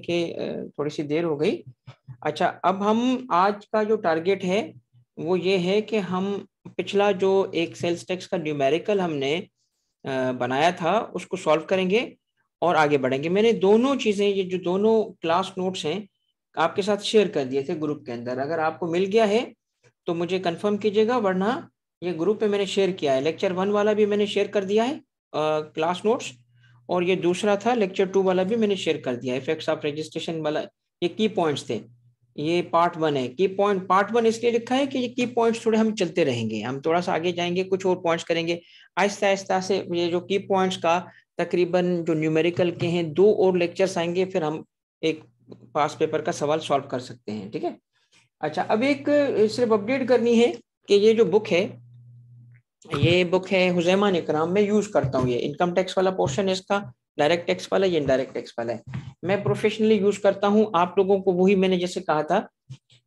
के थोड़ी सी देर हो गई अच्छा अब हम आज का जो टारगेट है वो ये है कि हम पिछला जो एक सेल्स टैक्स का न्यूमेरिकल हमने बनाया था उसको सॉल्व करेंगे और आगे बढ़ेंगे मैंने दोनों चीज़ें ये जो दोनों क्लास नोट्स हैं आपके साथ शेयर कर दिए थे ग्रुप के अंदर अगर आपको मिल गया है तो मुझे कन्फर्म कीजिएगा वरना ये ग्रुप में मैंने शेयर किया है लेक्चर वन वाला भी मैंने शेयर कर दिया है क्लास नोट्स और ये दूसरा था लेक्चर टू वाला भी मैंने शेयर कर दिया इफेक्ट्स ऑफ रजिस्ट्रेशन वाला ये की पॉइंट्स थे ये पार्ट वन है की पॉइंट पार्ट वन इसलिए लिखा है कि ये की पॉइंट्स थोड़े हम चलते रहेंगे हम थोड़ा सा आगे जाएंगे कुछ और पॉइंट्स करेंगे आहिस्ता आहिस्ता से ये जो की पॉइंट्स का तकरीबन जो न्यूमेरिकल के हैं दो और लेक्चर्स आएंगे फिर हम एक पास पेपर का सवाल सॉल्व कर सकते हैं ठीक है अच्छा अब एक सिर्फ अपडेट करनी है कि ये जो बुक है ये बुक है हुजैमान इकराम मैं यूज करता हूँ ये इनकम टैक्स वाला पोर्शन है इसका डायरेक्ट टैक्स वाला ये इनडायरेक्ट टैक्स वाला है मैं प्रोफेशनली यूज करता हूँ आप लोगों को वही मैंने जैसे कहा था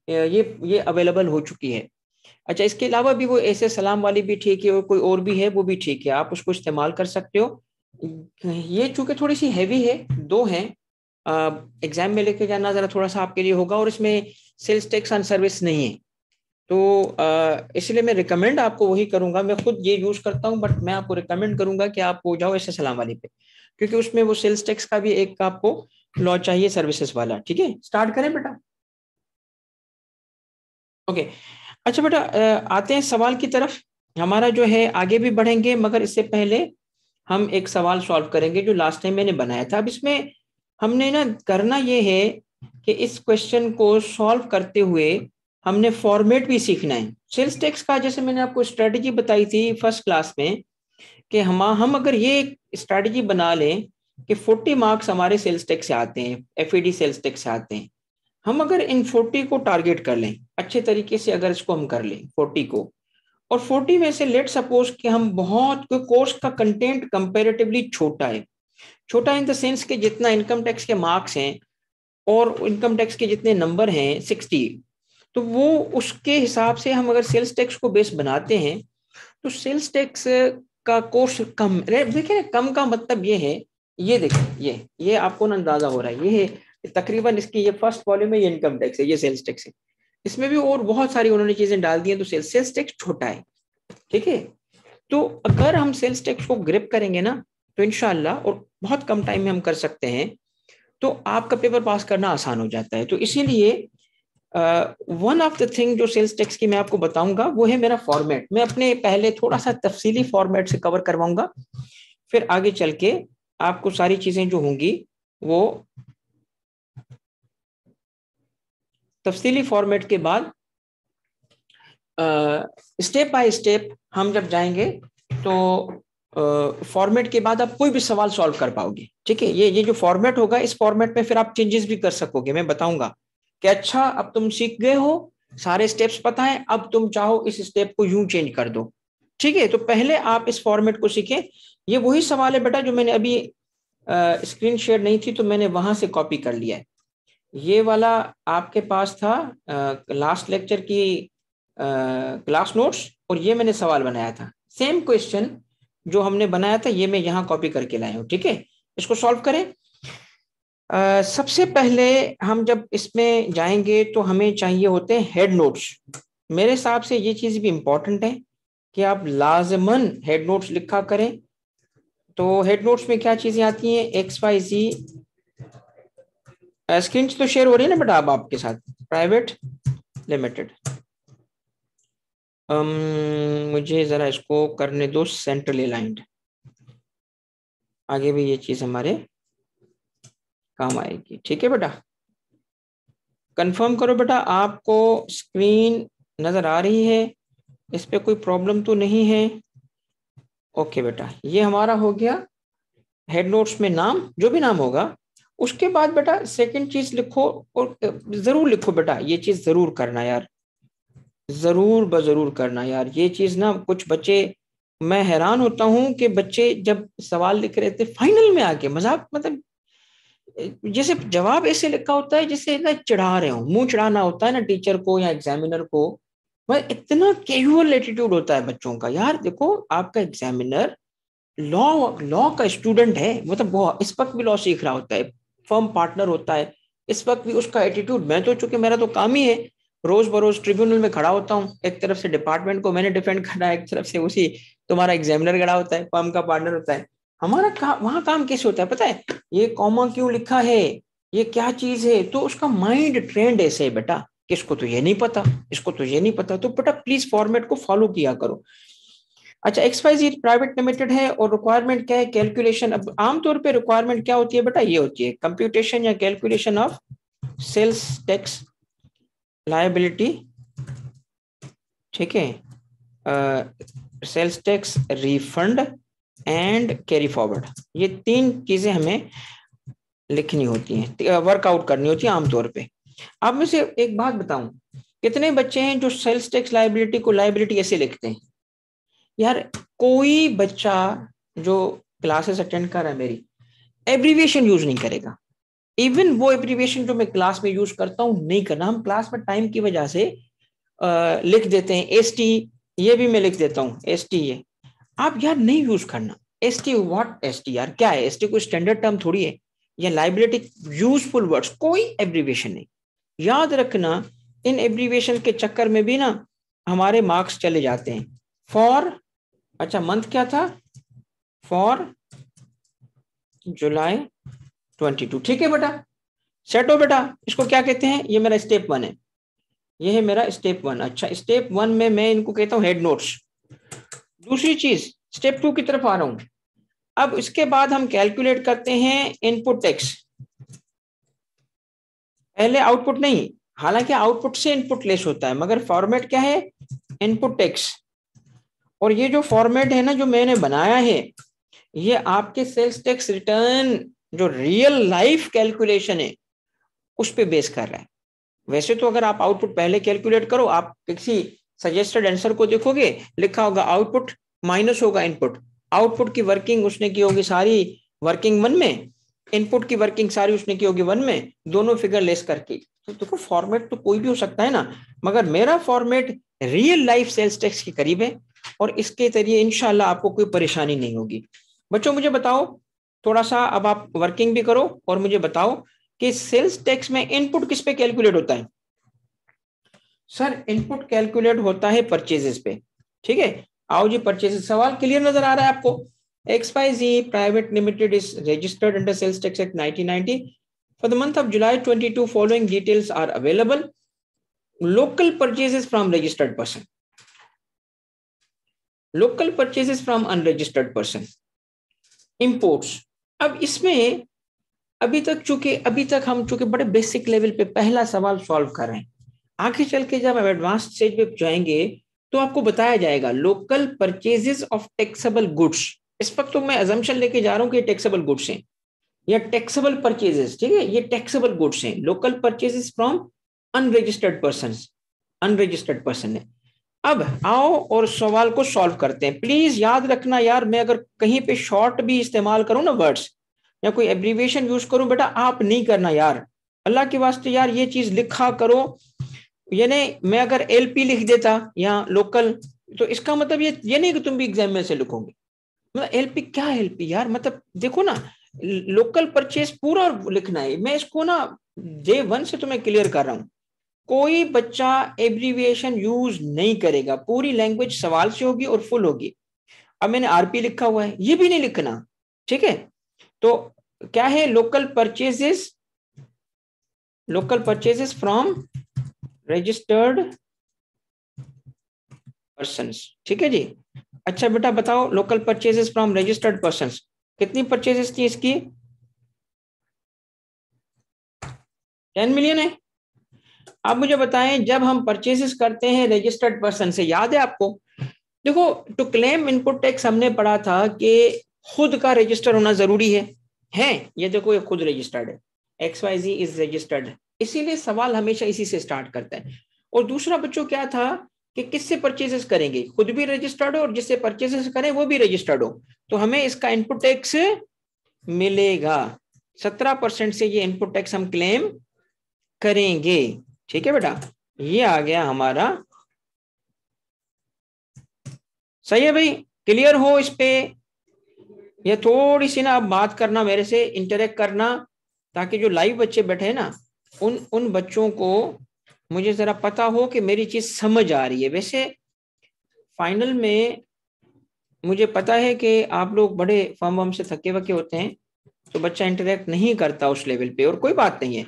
ये ये अवेलेबल हो चुकी है अच्छा इसके अलावा भी वो ऐसे सलाम वाली भी ठीक है और कोई और भी है वो भी ठीक है आप उसको इस्तेमाल कर सकते हो ये चूंकि थोड़ी सी हैवी है दो हैं एग्जाम में लेके जाना जरा थोड़ा सा आपके लिए होगा और इसमें सेल्स टैक्स ऑन सर्विस नहीं है तो इसलिए मैं रिकमेंड आपको वही करूंगा मैं खुद ये यूज करता हूँ बट मैं आपको रिकमेंड करूंगा कि आप हो जाओ ऐसे सलाम वाली पे क्योंकि उसमें वो सेल्स टैक्स का भी एक आपको लॉ चाहिए सर्विसेज वाला ठीक है स्टार्ट करें बेटा ओके अच्छा बेटा आते हैं सवाल की तरफ हमारा जो है आगे भी बढ़ेंगे मगर इससे पहले हम एक सवाल सॉल्व करेंगे जो लास्ट टाइम मैंने बनाया था अब इसमें हमने ना करना ये है कि इस क्वेश्चन को सॉल्व करते हुए हमने फॉर्मेट भी सीखना है सेल्स टैक्स का जैसे मैंने आपको स्ट्रेटजी बताई थी फर्स्ट क्लास में कि हम हम अगर ये स्ट्रेटजी बना लें कि 40 मार्क्स हमारे सेल्स टैक्स से आते हैं एफ सेल्स टैक्स से आते हैं हम अगर इन 40 को टारगेट कर लें अच्छे तरीके से अगर इसको हम कर लें 40 को और 40 में से लेट सपोज कि हम बहुत कोर्स का कंटेंट कंपेरेटिवली छोटा है छोटा इन द सेंस के जितना इनकम टैक्स के मार्क्स हैं और इनकम टैक्स के जितने नंबर हैं सिक्सटी तो वो उसके हिसाब से हम अगर सेल्स टैक्स को बेस बनाते हैं तो सेल्स टैक्स का कोर्स कम देखिए कम का मतलब ये है ये देखिए ये ये आपको ना अंदाजा हो रहा है ये है तकरीबन इसकी ये फर्स्ट वॉल्यूम है ये इनकम टैक्स है ये सेल्स टैक्स है इसमें भी और बहुत सारी उन्होंने चीजें डाल दी हैं तो सेल्स सेल्स टैक्स छोटा है ठीक है तो अगर हम सेल्स टैक्स को ग्रिप करेंगे ना तो इनशाला और बहुत कम टाइम में हम कर सकते हैं तो आपका पेपर पास करना आसान हो जाता है तो इसीलिए वन ऑफ द थिंग जो सेल्स टैक्स की मैं आपको बताऊंगा वो है मेरा फॉर्मेट मैं अपने पहले थोड़ा सा तफसीली फॉर्मेट से कवर करवाऊंगा फिर आगे चल के आपको सारी चीजें जो होंगी वो तफसीली फॉर्मेट के बाद स्टेप बाय स्टेप हम जब जाएंगे तो फॉर्मेट uh, के बाद आप कोई भी सवाल सॉल्व कर पाओगे ठीक है ये ये जो फॉर्मेट होगा इस फॉर्मेट में फिर आप चेंजेस भी कर सकोगे मैं बताऊंगा कि अच्छा अब तुम सीख गए हो सारे स्टेप्स पता है अब तुम चाहो इस स्टेप को यूं चेंज कर दो ठीक है तो पहले आप इस फॉर्मेट को सीखें ये वही सवाल है बेटा जो मैंने अभी स्क्रीन शेयर नहीं थी तो मैंने वहां से कॉपी कर लिया है ये वाला आपके पास था लास्ट लेक्चर की क्लास नोट्स और ये मैंने सवाल बनाया था सेम क्वेश्चन जो हमने बनाया था ये मैं यहाँ कॉपी करके लाया हूँ ठीक है इसको सॉल्व करें सबसे पहले हम जब इसमें जाएंगे तो हमें चाहिए होते हैं हेड नोट्स मेरे हिसाब से ये चीज़ भी इम्पॉर्टेंट है कि आप लाजमन हेड नोट्स लिखा करें तो हेड नोट्स में क्या चीज़ें आती हैं एक्स वाई जी स्क्रीन तो शेयर हो रही है ना बेटा अब आप आपके साथ प्राइवेट लिमिटेड मुझे ज़रा इसको करने दो सेंट्रल लाइंड आगे भी ये चीज़ हमारे काम आएगी ठीक है बेटा कंफर्म करो बेटा आपको स्क्रीन नज़र आ रही है इस पर कोई प्रॉब्लम तो नहीं है ओके बेटा ये हमारा हो गया हेड नोट्स में नाम जो भी नाम होगा उसके बाद बेटा सेकंड चीज लिखो और जरूर लिखो बेटा ये चीज जरूर करना यार जरूर ब जरूर करना यार ये चीज ना कुछ बच्चे मैं हैरान होता हूँ कि बच्चे जब सवाल लिख रहे थे फाइनल में आके मजाक मतलब जैसे जवाब ऐसे लिखा होता है जैसे ना चढ़ा रहे हो मुंह चढ़ाना होता है ना टीचर को या एग्जामिनर को मैं इतना कैजुअल एटीट्यूड होता है बच्चों का यार देखो आपका एग्जामिनर लॉ लॉ का स्टूडेंट है मतलब बहुत इस वक्त भी लॉ सीख रहा होता है फर्म पार्टनर होता है इस वक्त भी उसका एटीट्यूड मैं तो चूंकि मेरा तो काम ही है रोज बरोज ट्रिब्यूनल में खड़ा होता हूँ एक तरफ से डिपार्टमेंट को मैंने डिफेंड करना है एक तरफ से उसी तुम्हारा एग्जामिनर खड़ा होता है फर्म का पार्टनर होता है हमारा का, वहां काम कैसे होता है पता है ये कॉमा क्यों लिखा है ये क्या चीज है तो उसका माइंड ट्रेंड ऐसे है बेटा किसको तो ये नहीं पता इसको तो ये नहीं पता तो बेटा प्लीज फॉर्मेट को फॉलो किया करो अच्छा एक्सपाइजी प्राइवेट लिमिटेड है और रिक्वायरमेंट क्या है कैलकुलेशन अब आमतौर पर रिक्वायरमेंट क्या होती है बेटा ये होती है कंप्यूटेशन या calculation of sales tax liability ठीक है sales tax refund and carry forward ये तीन चीजें हमें लिखनी होती हैं वर्कआउट करनी होती है आमतौर पे आप में से एक बात बताऊं कितने बच्चे हैं जो सेल्स टैक्स लाइबिलिटी को लाइबिलिटी ऐसे लिखते हैं यार कोई बच्चा जो क्लासेस अटेंड कर रहा है मेरी एब्रीविएशन यूज नहीं करेगा इवन वो एब्रीविएशन जो मैं क्लास में यूज करता हूँ नहीं करना हम क्लास में टाइम की वजह से आ, लिख देते हैं एस टी ये भी मैं लिख देता हूँ एस टी ये आप यार नहीं यूज करना S T what S T R क्या है एस टी कोई स्टैंडर्ड टर्म थोड़ी है या लाइब्रेटी यूजफुल वर्ड्स कोई एब्रीवेशन नहीं याद रखना इन एब्रीवेशन के चक्कर में भी ना हमारे मार्क्स चले जाते हैं फॉर अच्छा मंथ क्या था फॉर जुलाई ट्वेंटी टू ठीक है बेटा सेट हो बेटा इसको क्या कहते हैं ये मेरा स्टेप वन है ये है मेरा स्टेप वन अच्छा स्टेप वन में मैं इनको कहता हूँ हेड नोट्स दूसरी चीज स्टेप टू की तरफ आ रहा हूं अब इसके बाद हम कैलकुलेट करते हैं इनपुट टैक्स पहले आउटपुट नहीं हालांकि आउटपुट से इनपुट लेस होता है मगर फॉर्मेट क्या है इनपुट टैक्स और ये जो फॉर्मेट है ना जो मैंने बनाया है ये आपके सेल्स टैक्स रिटर्न जो रियल लाइफ कैलकुलेशन है उस पर बेस कर रहा है वैसे तो अगर आप आउटपुट पहले कैलकुलेट करो आप किसी सजेस्टेड आंसर को देखोगे लिखा होगा आउटपुट माइनस होगा इनपुट आउटपुट की वर्किंग उसने की होगी सारी वर्किंग वन में इनपुट की वर्किंग सारी उसने की होगी वन में दोनों फिगर लेस करके तो देखो फॉर्मेट तो कोई भी हो सकता है ना मगर मेरा format real life sales tax के करीब है और इसके जरिए इनशाला आपको कोई परेशानी नहीं होगी बच्चों मुझे बताओ थोड़ा सा अब आप वर्किंग भी करो और मुझे बताओ कि सेल्स टैक्स में इनपुट किस पे कैलकुलेट होता है सर इनपुट कैलकुलेट होता है परचेजेस पे ठीक है आओ जी परचेजेस सवाल क्लियर नजर आ रहा है आपको X G private limited is registered under sales tax act 1990 for the month of July 22, following details are available local purchases from registered person local purchases from unregistered person Imports. अब इसमें अभी तक चूंकि अभी तक हम चूंकि बड़े बेसिक लेवल पे पहला सवाल सॉल्व कर रहे हैं आगे चल के जब आप एडवांस स्टेज पे जाएंगे तो आपको बताया जाएगा local purchases of taxable goods इस वक्त तो मैं एजम्पन लेके जा रहा हूँ कि टैक्सेबल गुड्स हैं या टैक्सेबल परचेजेस ठीक है ये टैक्सेबल गुड्स हैं local purchases from unregistered person unregistered person है अब आओ और सवाल को सॉल्व करते हैं प्लीज याद रखना यार मैं अगर कहीं पे शॉर्ट भी इस्तेमाल करूं ना वर्ड्स या कोई एब्रीवेशन यूज करूं बेटा आप नहीं करना यार अल्लाह के वास्ते यार ये चीज लिखा करो यानी मैं अगर पी लिख देता या लोकल तो इसका मतलब ये ये नहीं कि तुम भी एग्जाम में से लिखोगे मतलब पी क्या पी यार मतलब देखो ना लोकल परचेस पूरा लिखना है मैं इसको ना जे वन से तुम्हें क्लियर कर रहा हूँ कोई बच्चा एब्रीविएशन यूज नहीं करेगा पूरी लैंग्वेज सवाल से होगी और फुल होगी अब मैंने आरपी लिखा हुआ है ये भी नहीं लिखना ठीक है तो क्या है local purchases local purchases from registered person ठीक है जी अच्छा बेटा बताओ local purchases from registered person कितनी परचेजेस थी इसकी टेन मिलियन है आप मुझे बताएं जब हम परचेजेस करते हैं रजिस्टर्ड पर्सन से याद है आपको देखो टू क्लेम इनपुट टैक्स हमने पढ़ा था कि खुद का रजिस्टर होना जरूरी है हैं ये देखो ये खुद रजिस्टर्ड है X Y Z is registered इसीलिए सवाल हमेशा इसी से स्टार्ट करता है और दूसरा बच्चों क्या था कि किससे परचेजेस करेंगे खुद भी रजिस्टर्ड हो और जिससे परचेजेस करें वो भी रजिस्टर्ड हो तो हमें इसका इनपुट टैक्स मिलेगा सत्रह परसेंट से ये इनपुट टैक्स हम क्लेम करेंगे ठीक है बेटा ये आ गया हमारा सही है भाई क्लियर हो इस पे या थोड़ी सी ना आप बात करना मेरे से इंटरेक्ट करना ताकि जो लाइव बच्चे बैठे ना उन उन बच्चों को मुझे ज़रा पता हो कि मेरी चीज़ समझ आ रही है वैसे फाइनल में मुझे पता है कि आप लोग बड़े फॉर्म वॉर्म से थके वके होते हैं तो बच्चा इंटरेक्ट नहीं करता उस लेवल पे और कोई बात नहीं है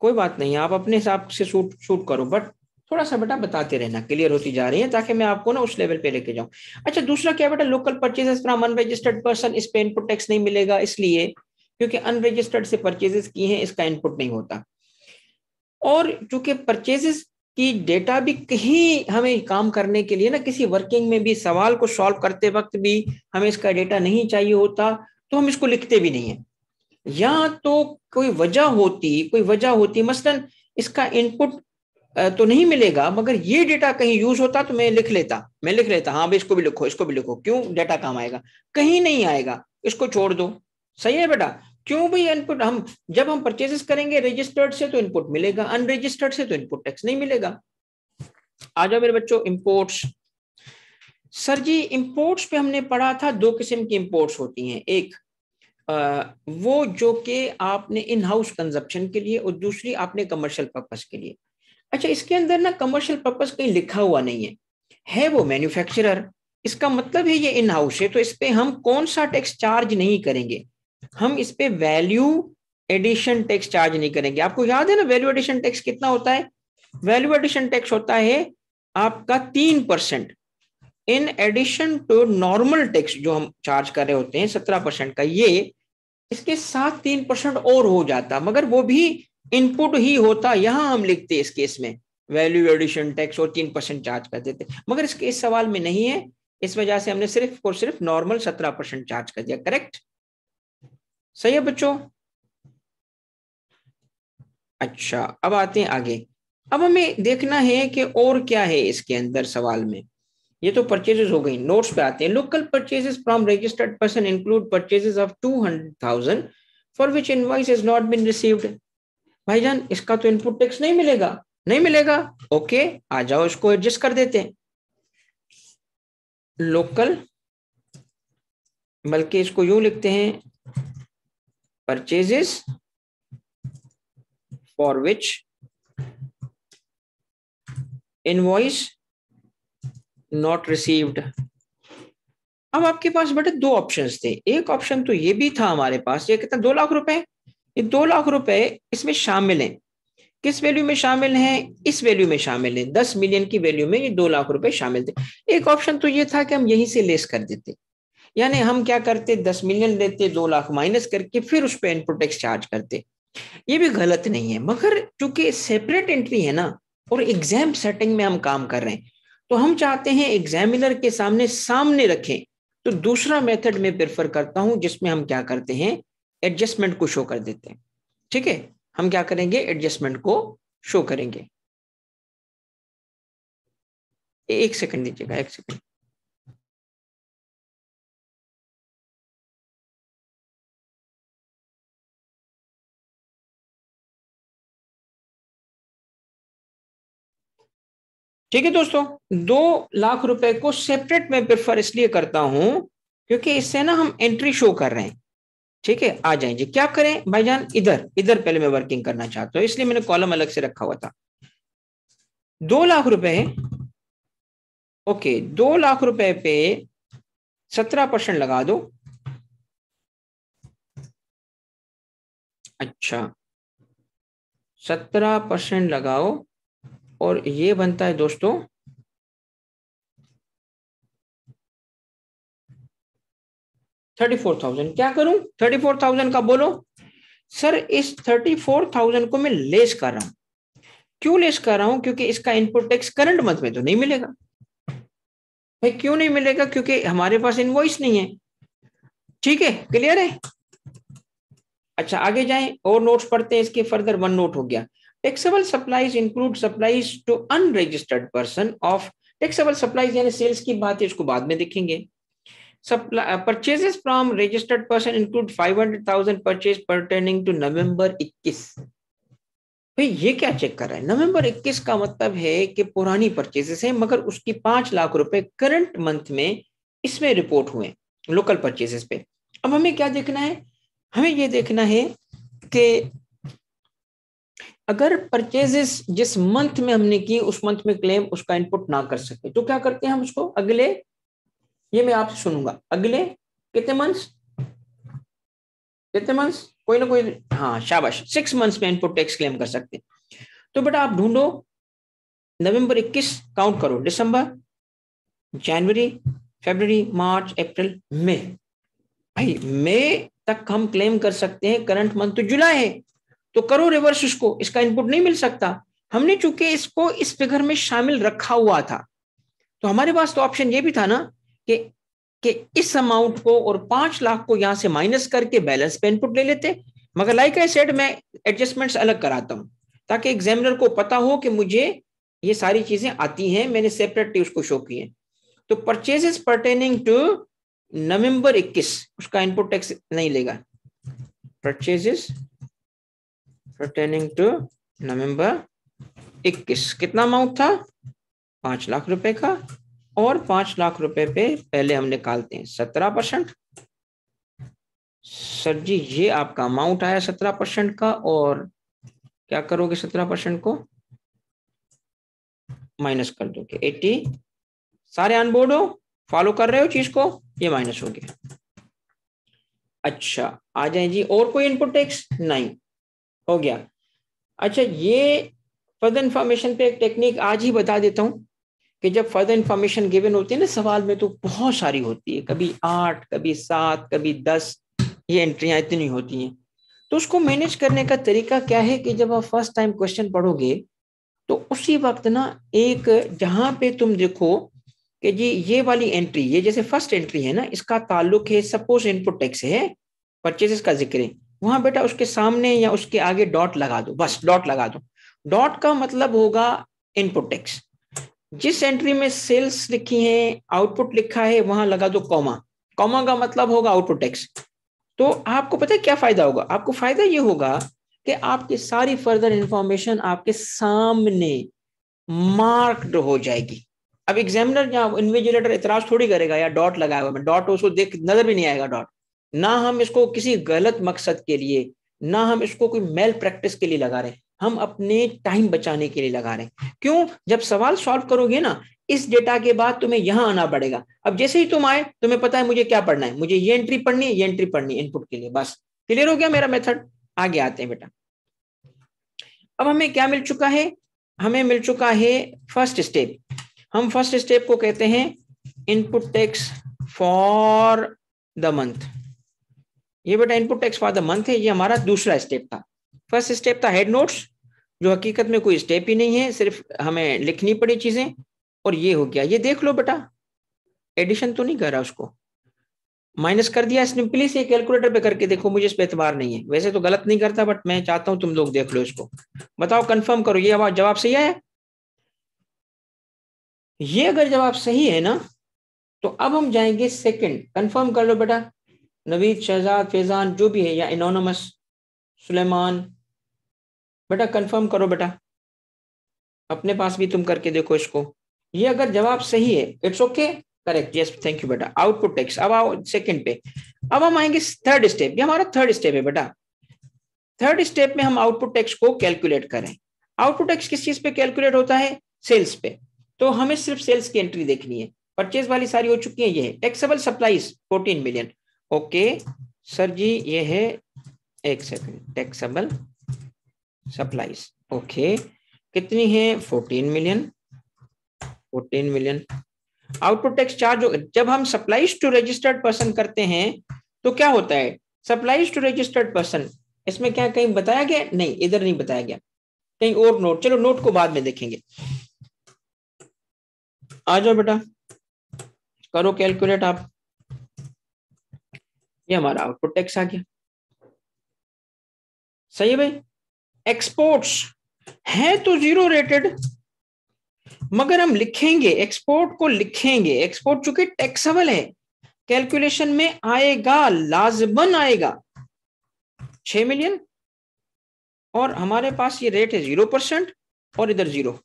कोई बात नहीं है आप अपने हिसाब से शूट शूट करो बट थोड़ा सा बेटा बताते रहना क्लियर होती जा रही है ताकि मैं आपको ना उस लेवल पे लेके जाऊं अच्छा दूसरा क्या बेटा local purchases from unregistered person इस पे इनपुट टैक्स नहीं मिलेगा इसलिए क्योंकि अनरजिस्टर्ड से परचेजेस की हैं इसका इनपुट नहीं होता और चूंकि परचेजेस की डेटा भी कहीं हमें काम करने के लिए ना किसी वर्किंग में भी सवाल को सॉल्व करते वक्त भी हमें इसका डेटा नहीं चाहिए होता तो हम इसको लिखते भी नहीं है या तो कोई वजह होती कोई वजह होती मसलन इसका इनपुट तो नहीं मिलेगा मगर ये डेटा कहीं यूज होता तो मैं लिख लेता मैं लिख लेता हाँ भाई इसको भी लिखो इसको भी लिखो क्यों डेटा काम आएगा कहीं नहीं आएगा इसको छोड़ दो सही है बेटा क्यों भाई इनपुट हम जब हम परचेजेस करेंगे रजिस्टर्ड से तो इनपुट मिलेगा अनरजिस्टर्ड से तो इनपुट टैक्स नहीं मिलेगा आ जाओ मेरे बच्चों इम्पोर्ट्स सर जी इम्पोर्ट्स पे हमने पढ़ा था दो किस्म की इम्पोर्ट्स होती हैं एक आ, वो जो कि आपने इन हाउस कंजप्शन के लिए और दूसरी आपने कमर्शियल पर्पज के लिए अच्छा इसके अंदर ना कमर्शियल पर्पज कहीं लिखा हुआ नहीं है है वो मैन्युफैक्चरर इसका मतलब है ये इन हाउस है तो इस पर हम कौन सा टैक्स चार्ज नहीं करेंगे हम इस पे वैल्यू एडिशन टैक्स चार्ज नहीं करेंगे आपको याद है ना वैल्यू एडिशन टैक्स कितना होता है वैल्यू एडिशन टैक्स होता है आपका तीन percent in addition to normal tax जो हम चार्ज कर रहे होते हैं सत्रह परसेंट का ये इसके साथ तीन परसेंट और हो जाता मगर वो भी इनपुट ही होता यहां हम लिखते इस केस में वैल्यू एडिशन टैक्स और तीन परसेंट चार्ज कर देते मगर इसके इस सवाल में नहीं है इस वजह से हमने सिर्फ और सिर्फ नॉर्मल सत्रह परसेंट चार्ज कर दिया करेक्ट सही है बच्चों अच्छा अब आते हैं आगे अब हमें देखना है कि और क्या है इसके अंदर सवाल में ये तो परचेजेस हो गई नोट्स पे आते हैं local purchases from registered person include purchases of two hundred thousand for which invoice is not been received भाईजान इसका तो इनपुट टैक्स नहीं मिलेगा नहीं मिलेगा ओके आ जाओ इसको एडजस्ट कर देते हैं लोकल बल्कि इसको यूं लिखते हैं purchases for which invoice not received अब आपके पास बेटे दो ऑप्शंस थे एक ऑप्शन तो ये भी था हमारे पास ये कितना दो लाख रुपए ये दो लाख रुपए इसमें शामिल हैं किस वैल्यू में शामिल हैं इस वैल्यू में शामिल हैं दस मिलियन की वैल्यू में ये दो लाख रुपए शामिल थे एक ऑप्शन तो ये था कि हम यहीं से लेस कर देते यानी हम क्या करते दस मिलियन लेते दो लाख माइनस करके फिर उस पर इनपुट टैक्स चार्ज करते ये भी गलत नहीं है मगर चूंकि सेपरेट एंट्री है ना और एग्जाम सेटिंग में हम काम कर रहे हैं तो हम चाहते हैं एग्जामिनर के सामने सामने रखें तो दूसरा मेथड में प्रेफर करता हूं जिसमें हम क्या करते हैं एडजस्टमेंट को शो कर देते हैं ठीक है हम क्या करेंगे एडजस्टमेंट को शो करेंगे एक सेकंड दीजिएगा एक सेकंड ठीक है दोस्तों दो लाख रुपए को सेपरेट में प्रेफर इसलिए करता हूं क्योंकि इससे ना हम एंट्री शो कर रहे हैं ठीक है आ जी क्या करें भाईजान इधर इधर पहले मैं वर्किंग करना चाहता हूं इसलिए मैंने कॉलम अलग से रखा हुआ था दो लाख रुपए ओके दो लाख रुपए पे सत्रह परसेंट लगा दो अच्छा सत्रह परसेंट लगाओ और ये बनता है दोस्तों थर्टी फोर थाउजेंड क्या करूं थर्टी फोर थाउजेंड का बोलो सर इस थर्टी फोर थाउजेंड को मैं लेस कर रहा हूं क्यों लेस कर रहा हूं क्योंकि इसका इनपुट टैक्स करंट मंथ में तो नहीं मिलेगा भाई क्यों नहीं मिलेगा क्योंकि हमारे पास इनवॉइस नहीं है ठीक है क्लियर है अच्छा आगे जाएं और नोट्स पढ़ते हैं इसके फर्दर वन नोट हो गया taxable supplies include supplies to unregistered person of taxable supplies यानी सेल्स की बात है इसको बाद में देखेंगे purchases from registered person include 500,000 purchase pertaining to November 21 भाई ये क्या चेक कर रहा है नवंबर 21 का मतलब है कि पुरानी परचेजेस हैं मगर उसकी पांच लाख रुपए करंट मंथ में इसमें रिपोर्ट हुए लोकल परचेजेस पे अब हमें क्या देखना है हमें ये देखना है कि अगर परचेजेस जिस मंथ में हमने की उस मंथ में क्लेम उसका इनपुट ना कर सके तो क्या करते हैं हम उसको अगले ये मैं आपसे सुनूंगा अगले कितने मंथ्स कितने मंथ्स कोई ना कोई हाँ शाबाश सिक्स मंथ्स में इनपुट टैक्स क्लेम कर सकते हैं तो बेटा आप ढूंढो नवंबर 21 काउंट करो दिसंबर जनवरी फरवरी मार्च अप्रैल मई भाई मई तक हम क्लेम कर सकते हैं करंट मंथ तो जुलाई है तो करो रिवर्स उसको इसका इनपुट नहीं मिल सकता हमने चूंकि इसको इस फिगर में शामिल रखा हुआ था तो हमारे पास तो ऑप्शन ये भी था ना कि कि इस अमाउंट को और पांच लाख को यहां से माइनस करके बैलेंस पे इनपुट ले लेते मगर लाइक आई सेड मैं एडजस्टमेंट्स अलग कराता हूं ताकि एग्जामिनर को पता हो कि मुझे ये सारी चीजें आती हैं मैंने सेपरेटली उसको शो किए तो परचेजेस परटेनिंग टू नवंबर 21 उसका इनपुट टैक्स नहीं लेगा परचेजेस pertaining to नवंबर 21 कितना अमाउंट था पांच लाख रुपए का और पांच लाख रुपए पे पहले हम निकालते हैं सत्रह परसेंट सर जी ये आपका अमाउंट आया सत्रह परसेंट का और क्या करोगे सत्रह परसेंट को माइनस कर दोगे एट्टी सारे अनबोर्ड हो फॉलो कर रहे हो चीज को ये माइनस हो गया अच्छा आ जाए जी और कोई इनपुट टैक्स नहीं हो गया अच्छा ये फर्दर इंफॉर्मेशन पे एक टेक्निक आज ही बता देता हूँ कि जब फर्दर इंफॉर्मेशन गिवन होती है ना सवाल में तो बहुत सारी होती है कभी आठ कभी सात कभी दस ये एंट्रियाँ इतनी होती हैं तो उसको मैनेज करने का तरीका क्या है कि जब आप फर्स्ट टाइम क्वेश्चन पढ़ोगे तो उसी वक्त ना एक जहाँ पे तुम देखो कि जी ये वाली एंट्री ये जैसे फर्स्ट एंट्री है ना इसका ताल्लुक है सपोज इनपुट टैक्स है परचेजेस का जिक्र है वहां बेटा उसके सामने या उसके आगे डॉट लगा दो बस डॉट लगा दो डॉट का मतलब होगा इनपुट टैक्स जिस एंट्री में सेल्स लिखी है आउटपुट लिखा है वहां लगा दो कॉमा कॉमा का मतलब होगा आउटपुट टैक्स तो आपको पता है क्या फायदा होगा आपको फायदा ये होगा कि आपकी सारी फर्दर इंफॉर्मेशन आपके सामने मार्क्ड हो जाएगी अब एग्जामिनर या इन्विजिलेटर इतराज थोड़ी करेगा या डॉट लगाया हुआ डॉट उसको देख नजर भी नहीं आएगा डॉट ना हम इसको किसी गलत मकसद के लिए ना हम इसको कोई मेल प्रैक्टिस के लिए लगा रहे हम अपने टाइम बचाने के लिए लगा रहे हैं क्यों जब सवाल सॉल्व करोगे ना इस डेटा के बाद तुम्हें यहां आना पड़ेगा अब जैसे ही तुम आए तुम्हें पता है मुझे क्या पढ़ना है मुझे ये एंट्री पढ़नी है ये एंट्री पढ़नी है इनपुट के लिए बस क्लियर हो गया मेरा मेथड आगे आते हैं बेटा अब हमें क्या मिल चुका है हमें मिल चुका है फर्स्ट स्टेप हम फर्स्ट स्टेप को कहते हैं input tax for the month ये बेटा input tax for the month है ये हमारा दूसरा स्टेप था फर्स्ट स्टेप था हेड नोट्स जो हकीकत में कोई स्टेप ही नहीं है सिर्फ हमें लिखनी पड़ी चीजें और ये हो गया ये देख लो बेटा एडिशन तो नहीं कर रहा उसको माइनस कर दिया सिंपली से कैलकुलेटर पे करके देखो मुझे इस पर एतबार नहीं है वैसे तो गलत नहीं करता बट मैं चाहता हूं तुम लोग देख लो इसको बताओ कंफर्म करो ये जवाब सही आया ये अगर जवाब सही है ना तो अब हम जाएंगे सेकंड कंफर्म कर लो बेटा नवीद शहजाद फैज़ान जो भी है या इनोनमस सुलेमान बेटा कंफर्म करो बेटा अपने पास भी तुम करके देखो इसको ये अगर जवाब सही है it's okay correct yes thank you बेटा आउटपुट टेक्स अब आओ सेकंड पे अब हम आएंगे थर्ड स्टेप ये हमारा थर्ड स्टेप है बेटा थर्ड स्टेप में हम आउटपुट टेक्स को कैलकुलेट करें आउटपुट टेक्स किस चीज पे कैलकुलेट होता है सेल्स पे तो हमें सिर्फ सेल्स की एंट्री देखनी है परचेज वाली सारी हो चुकी है ये taxable supplies fourteen million okay sir ji ये है एक सेकंड टैक्सेबल सप्लाईज ओके कितनी है fourteen million fourteen million output tax charge जब हम सप्लाईज टू रजिस्टर्ड पर्सन करते हैं तो क्या होता है सप्लाईज टू रजिस्टर्ड पर्सन इसमें क्या कहीं बताया गया नहीं इधर नहीं बताया गया कहीं और नोट चलो नोट को बाद में देखेंगे आ जाओ बेटा करो कैलकुलेट आप ये हमारा आउटपुट टैक्स आ गया सही है भाई एक्सपोर्ट्स है तो जीरो रेटेड मगर हम लिखेंगे एक्सपोर्ट को लिखेंगे एक्सपोर्ट चूंकि टैक्सेबल है कैलकुलेशन में आएगा लाजमन आएगा छ मिलियन और हमारे पास ये रेट है जीरो परसेंट और इधर जीरो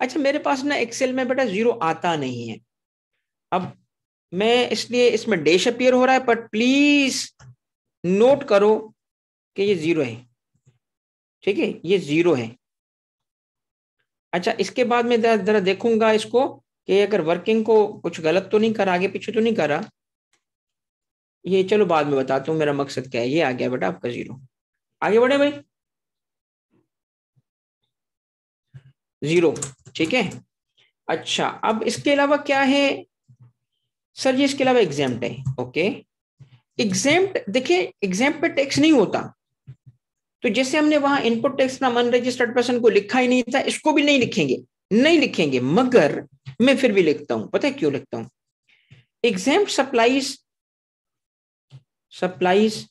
अच्छा मेरे पास ना एक्सेल में बेटा जीरो आता नहीं है अब मैं इसलिए इसमें डैश अपियर हो रहा है बट प्लीज नोट करो कि ये जीरो है ठीक है ये जीरो है अच्छा इसके बाद में जरा देखूंगा इसको कि अगर वर्किंग को कुछ गलत तो नहीं करा आगे पीछे तो नहीं करा ये चलो बाद में बताता हूँ मेरा मकसद क्या है ये आ गया बेटा आपका जीरो आगे बढ़े भाई जीरो ठीक है अच्छा अब इसके अलावा क्या है सर जी इसके अलावा एग्जाम है ओके एग्जाम देखिए एग्जाम पे टैक्स नहीं होता तो जैसे हमने वहां इनपुट टैक्स मन रजिस्टर्ड पर्सन को लिखा ही नहीं था इसको भी नहीं लिखेंगे नहीं लिखेंगे मगर मैं फिर भी लिखता हूं पता है क्यों लिखता हूं एग्जाम सप्लाईज सप्लाईज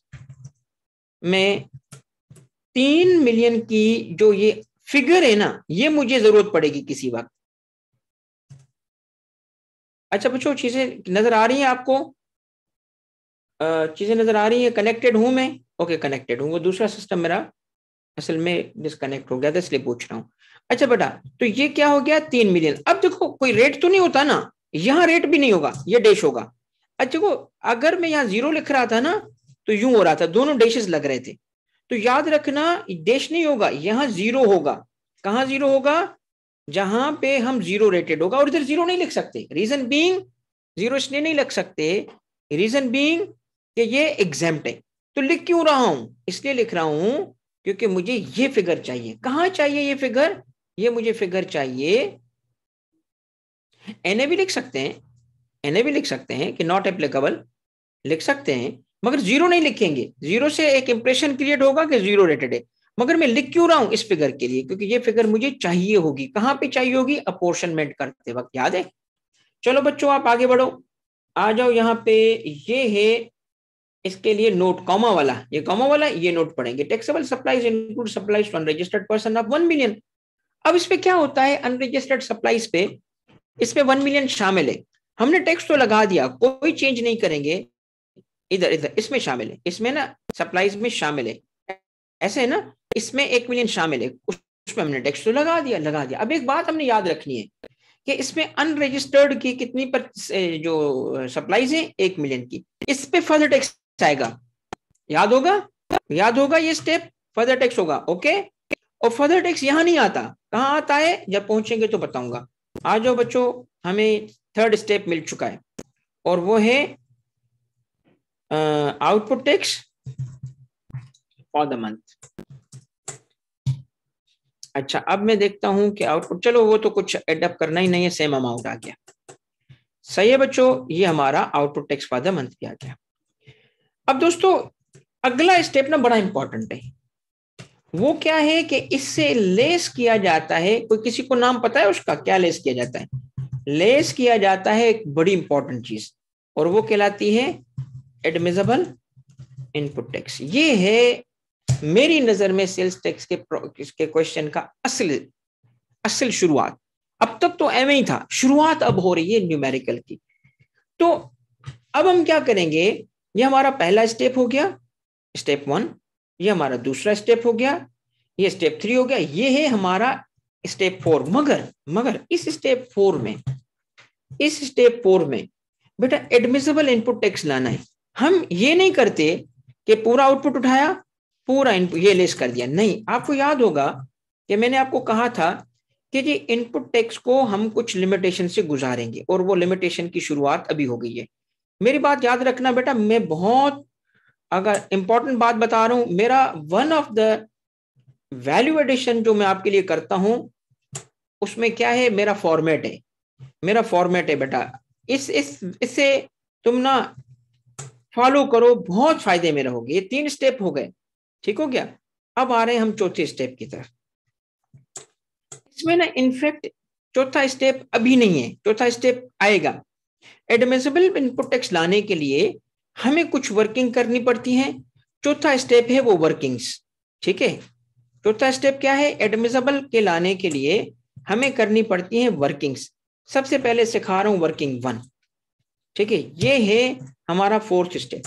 में तीन मिलियन की जो ये फिगर है ना ये मुझे जरूरत पड़ेगी किसी वक्त अच्छा पूछो चीज़ें नज़र आ रही हैं आपको चीज़ें नज़र आ रही हैं कनेक्टेड हूं मैं ओके कनेक्टेड हूँ वो दूसरा सिस्टम मेरा असल में डिसकनेक्ट हो गया था इसलिए पूछ रहा हूँ अच्छा बेटा तो ये क्या हो गया तीन मिलियन अब देखो कोई रेट तो नहीं होता ना यहाँ रेट भी नहीं होगा ये डेश होगा अच्छा देखो अगर मैं यहाँ जीरो लिख रहा था ना तो यूं हो रहा था दोनों डेशेस लग रहे थे तो याद रखना डेश नहीं होगा यहाँ जीरो होगा कहाँ जीरो होगा जहां पे हम जीरो रेटेड होगा और इधर जीरो नहीं लिख सकते रीजन बीइंग जीरो इसलिए नहीं लिख सकते रीजन बीइंग कि ये एग्जाम है तो लिख क्यों रहा हूं इसलिए लिख रहा हूं क्योंकि मुझे ये फिगर चाहिए कहां चाहिए ये फिगर ये मुझे फिगर चाहिए एने भी लिख सकते हैं एने भी लिख सकते हैं कि नॉट एप्लीकेबल लिख सकते हैं मगर जीरो नहीं लिखेंगे जीरो से एक इंप्रेशन क्रिएट होगा कि जीरो रेटेड है मगर मैं लिख क्यों रहा हूं इस फिगर के लिए क्योंकि ये फिगर मुझे चाहिए होगी कहाँ पे चाहिए होगी अपोर्शनमेंट करते वक्त याद है चलो बच्चों आप आगे बढ़ो आ जाओ यहाँ पे ये है इसके लिए नोट कॉमा वाला ये कॉमा वाला ये नोट पढ़ेंगे taxable supplies include supplies to unregistered person of one million अब इस पे क्या होता है अनरजिस्टर्ड सप्लाईज पे इस पे वन मिलियन शामिल है हमने टैक्स तो लगा दिया कोई चेंज नहीं करेंगे इधर इधर इसमें शामिल है इसमें ना सप्लाईज में शामिल है ऐसे है ना इसमें एक मिलियन शामिल है उसमें हमने टैक्स तो लगा दिया लगा दिया अब एक बात हमने याद रखनी है कि इसमें अनरजिस्टर्ड की कितनी पर जो सप्लाईज है एक मिलियन की इस पे फर्दर टैक्स आएगा याद होगा याद होगा ये स्टेप फर्दर टैक्स होगा ओके और फर्दर टैक्स यहाँ नहीं आता कहाँ आता है जब पहुंचेंगे तो बताऊंगा आ जाओ बच्चों हमें थर्ड स्टेप मिल चुका है और वो है output tax for the month अच्छा अब मैं देखता हूं कि आउटपुट चलो वो तो कुछ एडअप करना ही नहीं है सेम अमाउंट आ गया सही है बच्चों ये हमारा output tax for the month भी आ गया अब दोस्तों अगला स्टेप ना बड़ा इंपॉर्टेंट है वो क्या है कि इससे लेस किया जाता है कोई किसी को नाम पता है उसका क्या लेस किया जाता है लेस किया जाता है एक बड़ी इंपॉर्टेंट चीज और वो कहलाती है एडमिजेबल इनपुट टैक्स ये है मेरी नजर में सेल्स टैक्स के के क्वेश्चन का असल असल शुरुआत अब तक तो एम ही था शुरुआत अब हो रही है न्यूमेरिकल की तो अब हम क्या करेंगे ये हमारा पहला स्टेप हो गया स्टेप वन ये हमारा दूसरा स्टेप हो गया ये स्टेप थ्री हो गया ये है हमारा स्टेप फोर मगर मगर इस स्टेप फोर में इस स्टेप फोर में बेटा एडमिसेबल इनपुट टैक्स लाना है हम ये नहीं करते कि पूरा आउटपुट उठाया पूरा इनपुट ये लेस कर दिया नहीं आपको याद होगा कि मैंने आपको कहा था कि जी इनपुट टैक्स को हम कुछ लिमिटेशन से गुजारेंगे और वो लिमिटेशन की शुरुआत अभी हो गई है मेरी बात याद रखना बेटा मैं बहुत अगर इंपॉर्टेंट बात बता रहा हूं मेरा one of the value addition जो मैं आपके लिए करता हूं उसमें क्या है मेरा फॉर्मेट है मेरा फॉर्मेट है बेटा इस इस इससे तुम ना फॉलो करो बहुत फायदे में रहोगे ये तीन स्टेप हो गए ठीक हो गया अब आ रहे हैं हम चौथे स्टेप की तरफ इसमें ना इनफेक्ट चौथा स्टेप अभी नहीं है चौथा स्टेप आएगा एडमिसेबल इनपुट टैक्स लाने के लिए हमें कुछ वर्किंग करनी पड़ती है चौथा स्टेप है वो वर्किंग्स ठीक है चौथा स्टेप क्या है एडमिसेबल के लाने के लिए हमें करनी पड़ती है वर्किंग्स सबसे पहले सिखा रहा हूं वर्किंग वन ठीक है ये है हमारा फोर्थ स्टेप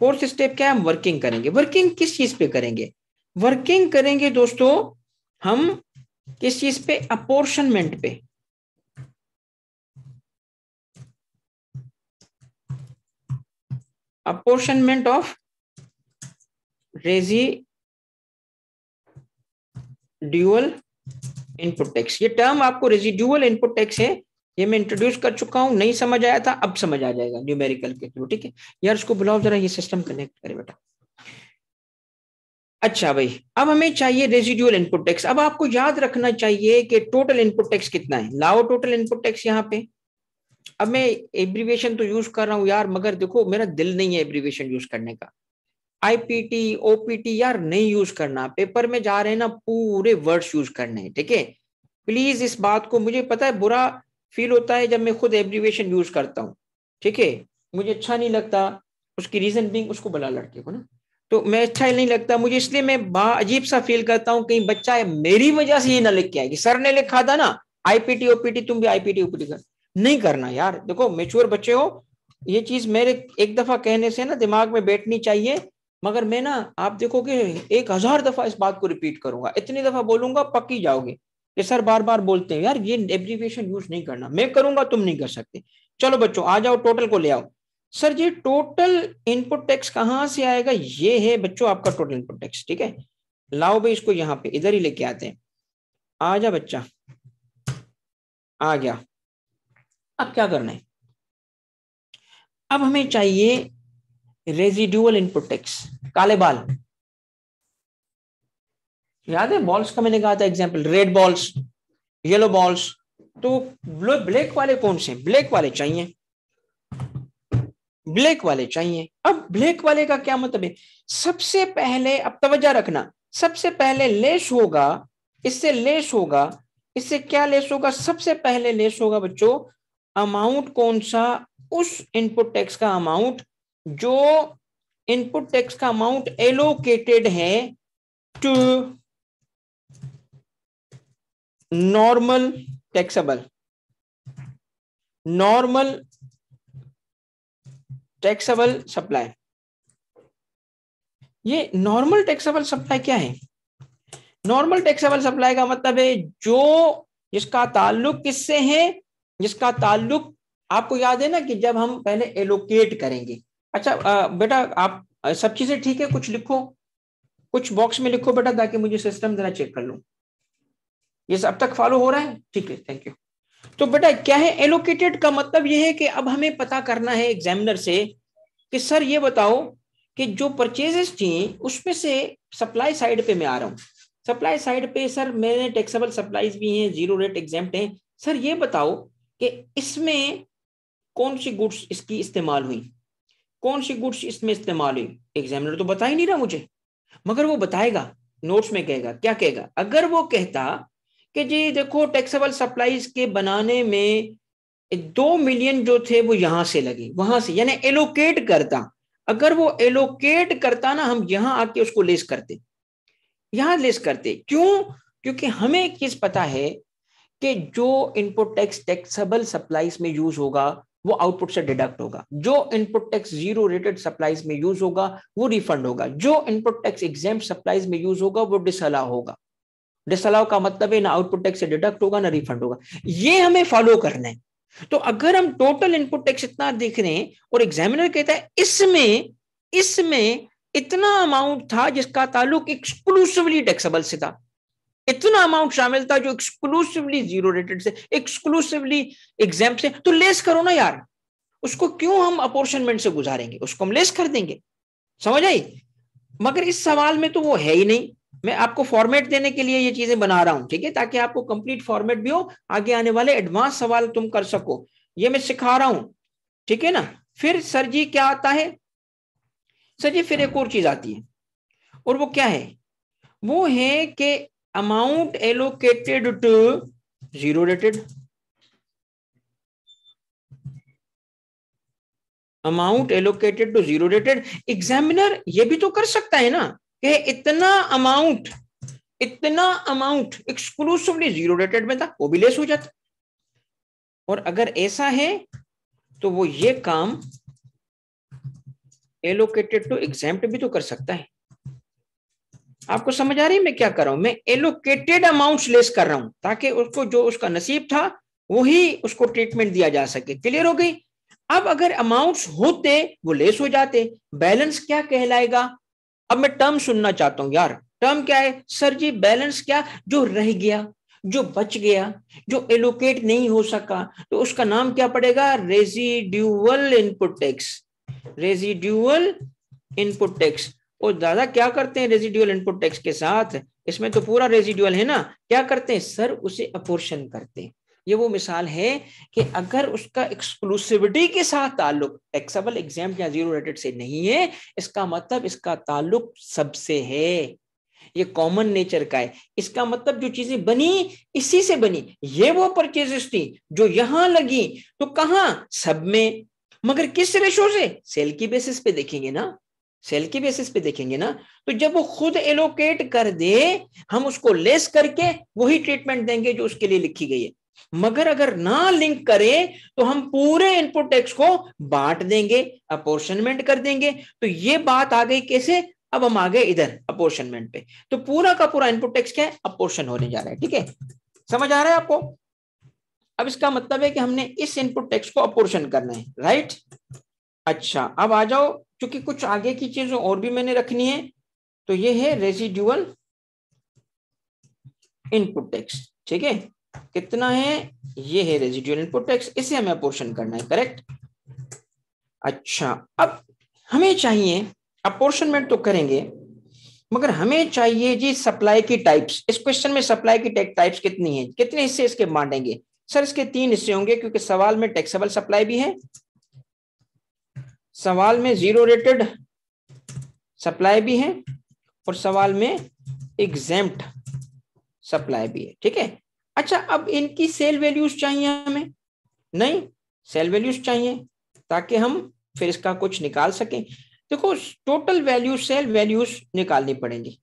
फोर्थ स्टेप क्या है वर्किंग करेंगे वर्किंग किस चीज पे करेंगे वर्किंग करेंगे दोस्तों हम किस चीज पे अपोर्शनमेंट पे apportionment of residual input tax ये टर्म आपको रेजिड्यूअल इनपुट टैक्स है ये मैं इंट्रोड्यूस कर चुका हूँ नहीं समझ आया था अब समझ आ जाएगा न्यूमेरिकल के थ्रू ठीक है यार उसको बुलाओ जरा ये सिस्टम कनेक्ट करे बेटा अच्छा भाई अब हमें चाहिए रेजिडुअल इनपुट टैक्स अब आपको याद रखना चाहिए कि टोटल इनपुट टैक्स कितना है लाओ टोटल इनपुट टैक्स यहाँ पे अब मैं एब्रीवेशन तो यूज कर रहा हूँ यार मगर देखो मेरा दिल नहीं है एब्रीवेशन यूज करने का आईपीटी ओपीटी यार नहीं यूज करना पेपर में जा रहे हैं ना पूरे वर्ड्स यूज करने हैं ठीक है प्लीज इस बात को मुझे पता है बुरा फील होता है जब मैं खुद एब्रीवेशन यूज करता हूँ ठीक है मुझे अच्छा नहीं लगता उसकी रीजन बिंग उसको बुला लड़के को ना तो मैं अच्छा नहीं लगता मुझे इसलिए मैं बा अजीब सा फील करता हूँ कहीं बच्चा है मेरी वजह से ये ना लिख के आएगी सर ने लिखा था ना आईपीटी ओपीटी तुम भी आईपीटी ओपीटी कर नहीं करना यार देखो मेच्योर बच्चे हो ये चीज मेरे एक दफा कहने से ना दिमाग में बैठनी चाहिए मगर मैं ना आप देखोगे एक हजार दफा इस बात को रिपीट करूंगा इतनी दफा बोलूंगा पक्की जाओगे ये सर बार बार बोलते हैं यार ये एब्रीविएशन यूज नहीं करना मैं करूंगा तुम नहीं कर सकते चलो बच्चों आ जाओ टोटल को ले आओ सर ये टोटल इनपुट टैक्स कहाँ से आएगा ये है बच्चों आपका टोटल इनपुट टैक्स ठीक है लाओ भाई इसको यहाँ पे इधर ही लेके आते हैं आ जा बच्चा आ गया अब क्या करना है अब हमें चाहिए रेजिडुअल इनपुट टैक्स काले बाल याद है बॉल्स का मैंने कहा था example red balls yellow balls तो ब्लैक वाले कौन से ब्लैक वाले चाहिए ब्लैक वाले चाहिए अब ब्लैक वाले का क्या मतलब है सबसे पहले अब तवज्जा रखना सबसे पहले लेस होगा इससे लेस होगा इससे क्या लेस होगा सबसे पहले लेस होगा बच्चों अमाउंट कौन सा उस इनपुट टैक्स का अमाउंट जो इनपुट टैक्स का अमाउंट एलोकेटेड है to normal taxable normal taxable supply ये नॉर्मल टैक्सेबल सप्लाई क्या है नॉर्मल टैक्सेबल सप्लाई का मतलब है जो जिसका ताल्लुक किससे है जिसका ताल्लुक आपको याद है ना कि जब हम पहले एलोकेट करेंगे अच्छा बेटा आप सब चीजें ठीक है कुछ लिखो कुछ बॉक्स में लिखो बेटा ताकि मुझे सिस्टम जरा चेक कर लूं ये सब तक फॉलो हो रहा है ठीक है थैंक यू तो बेटा क्या है एलोकेटेड का मतलब यह है कि अब हमें पता करना है एग्जामिनर से कि सर ये बताओ कि जो परचेजेस थी उसमें से सप्लाई साइड पे मैं आ रहा हूँ सप्लाई साइड पे सर मेरे टैक्सेबल सप्लाईज भी हैं जीरो रेट एग्जाम हैं सर ये बताओ कि इसमें कौन सी गुड्स इसकी इस्तेमाल हुई कौन सी गुड्स इसमें इस्तेमाल हुई एग्जामिनर तो बता ही नहीं रहा मुझे मगर वो बताएगा नोट्स में कहेगा क्या कहेगा अगर वो कहता कि जी देखो टैक्सेबल सप्लाईज के बनाने में दो मिलियन जो थे वो यहां से लगे वहां से यानी एलोकेट करता अगर वो एलोकेट करता ना हम यहां आके उसको लेस करते यहां लेस करते क्यों क्योंकि हमें एक चीज पता है कि जो इनपुट टैक्स टैक्सेबल सप्लाईज में यूज होगा वो आउटपुट से डिडक्ट होगा जो input tax zero rated supplies में यूज होगा वो रिफंड होगा जो इनपुट टैक्स एग्जाम सप्लाईज में यूज होगा वो डिसअला होगा डिसअलाउ का मतलब है ना आउटपुट टैक्स से डिडक्ट होगा ना रिफंड होगा ये हमें फॉलो करना है तो अगर हम टोटल इनपुट टैक्स इतना देख रहे हैं और एग्जामिनर कहता है इसमें इसमें इतना अमाउंट था जिसका ताल्लुक एक्सक्लूसिवली टैक्सेबल से था इतना अमाउंट शामिल था जो एक्सक्लूसिवली जीरो रेटेड से एक्सक्लूसिवली एग्जाम से तो लेस करो ना यार उसको क्यों हम अपोर्शनमेंट से गुजारेंगे उसको हम लेस कर देंगे समझ आई मगर इस सवाल में तो वो है ही नहीं मैं आपको फॉर्मेट देने के लिए ये चीजें बना रहा हूं ठीक है ताकि आपको कंप्लीट फॉर्मेट भी हो आगे आने वाले एडवांस सवाल तुम कर सको ये मैं सिखा रहा हूं ठीक है ना फिर सर जी क्या आता है सर जी फिर एक और चीज आती है और वो क्या है वो है कि amount allocated to zero rated amount allocated to zero rated एग्जामिनर ये भी तो कर सकता है ना कि इतना अमाउंट इतना अमाउंट एक्सक्लूसिवली जीरो रेटेड में था वो भी लेस हो जाता और अगर ऐसा है तो वो ये काम एलोकेटेड टू एग्जाम भी तो कर सकता है आपको समझ आ रही है मैं क्या कर रहा हूं मैं एलोकेटेड अमाउंट लेस कर रहा हूं ताकि उसको जो उसका नसीब था वही उसको ट्रीटमेंट दिया जा सके क्लियर हो गई अब अगर अमाउंट्स होते वो लेस हो जाते बैलेंस क्या कहलाएगा अब मैं टर्म सुनना चाहता हूं यार टर्म क्या है सर जी बैलेंस क्या जो रह गया जो बच गया जो एलोकेट नहीं हो सका तो उसका नाम क्या पड़ेगा residual input tax residual input tax और दादा क्या करते हैं रेजिड्यूअल इनपुट टैक्स के साथ इसमें तो पूरा रेजिड्यूअल है ना क्या करते हैं सर उसे अपोर्शन करते हैं ये वो मिसाल है कि अगर उसका एक्सक्लूसिविटी के साथ ताल्लुक एक्सेबल एग्जाम या जीरो रेटेड से नहीं है इसका मतलब इसका ताल्लुक सबसे है ये कॉमन नेचर का है इसका मतलब जो चीजें बनी इसी से बनी ये वो परचेजेस थी जो यहां लगी तो कहा सब में मगर किस रेशो से सेल की बेसिस पे देखेंगे ना सेल की बेसिस पे देखेंगे ना तो जब वो खुद एलोकेट कर दे हम उसको लेस करके वही ट्रीटमेंट देंगे जो उसके लिए लिखी गई है मगर अगर ना लिंक करें तो हम पूरे इनपुट टैक्स को बांट देंगे अपोर्शनमेंट कर देंगे तो ये बात आ गई कैसे अब हम आ गए इधर अपोर्शनमेंट पे तो पूरा का पूरा इनपुट टैक्स क्या है अपोर्शन होने जा रहा है ठीक है समझ आ रहा है आपको अब इसका मतलब है कि हमने इस इनपुट टैक्स को अपोर्शन करना है राइट अच्छा अब आ जाओ क्योंकि कुछ आगे की चीजें और भी मैंने रखनी है तो ये है रेजिड्यूअल इनपुट टैक्स ठीक है कितना है ये है रेजिडुअल इनपुट टैक्स इसे हमें अपोर्शन करना है करेक्ट अच्छा अब हमें चाहिए अपोर्शनमेंट तो करेंगे मगर हमें चाहिए जी सप्लाई की टाइप्स इस क्वेश्चन में सप्लाई की टाइप्स कितनी है कितने हिस्से इसके बांटेंगे सर इसके तीन हिस्से होंगे क्योंकि सवाल में टैक्सेबल सप्लाई भी है सवाल में जीरो रेटेड सप्लाई भी है और सवाल में एग्जेम्प्ट सप्लाई भी है ठीक है अच्छा अब इनकी सेल वैल्यूज चाहिए हमें नहीं सेल वैल्यूज चाहिए ताकि हम फिर इसका कुछ निकाल सकें देखो टोटल वैल्यू सेल वैल्यूज निकालनी पड़ेंगी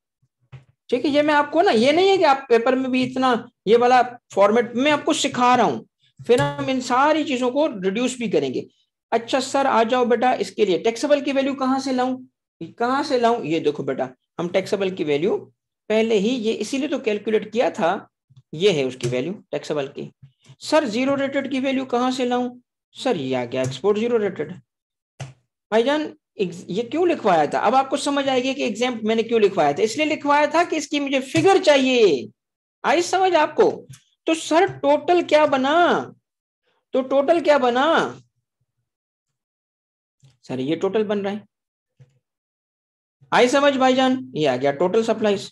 ठीक है ये मैं आपको ना ये नहीं है कि आप पेपर में भी इतना ये वाला फॉर्मेट मैं आपको सिखा रहा हूं फिर हम इन सारी चीजों को रिड्यूस भी करेंगे अच्छा सर आ जाओ बेटा इसके लिए टैक्सेबल की वैल्यू कहाँ से लाऊं कहाँ से लाऊं ये देखो बेटा हम टैक्सेबल की वैल्यू पहले ही ये इसीलिए तो कैलकुलेट किया था ये है उसकी वैल्यू टैक्सेबल की सर जीरो रेटेड की वैल्यू कहाँ से लाऊं सर ये आ गया एक्सपोर्ट जीरो रेटेड भाईजान ये क्यों लिखवाया था अब आपको समझ आएगी कि एग्जाम मैंने क्यों लिखवाया था इसलिए लिखवाया था कि इसकी मुझे फिगर चाहिए आई समझ आपको तो सर टोटल क्या बना तो टोटल क्या बना सर ये टोटल बन रहा है आई समझ भाईजान ये आ गया टोटल सप्लाईज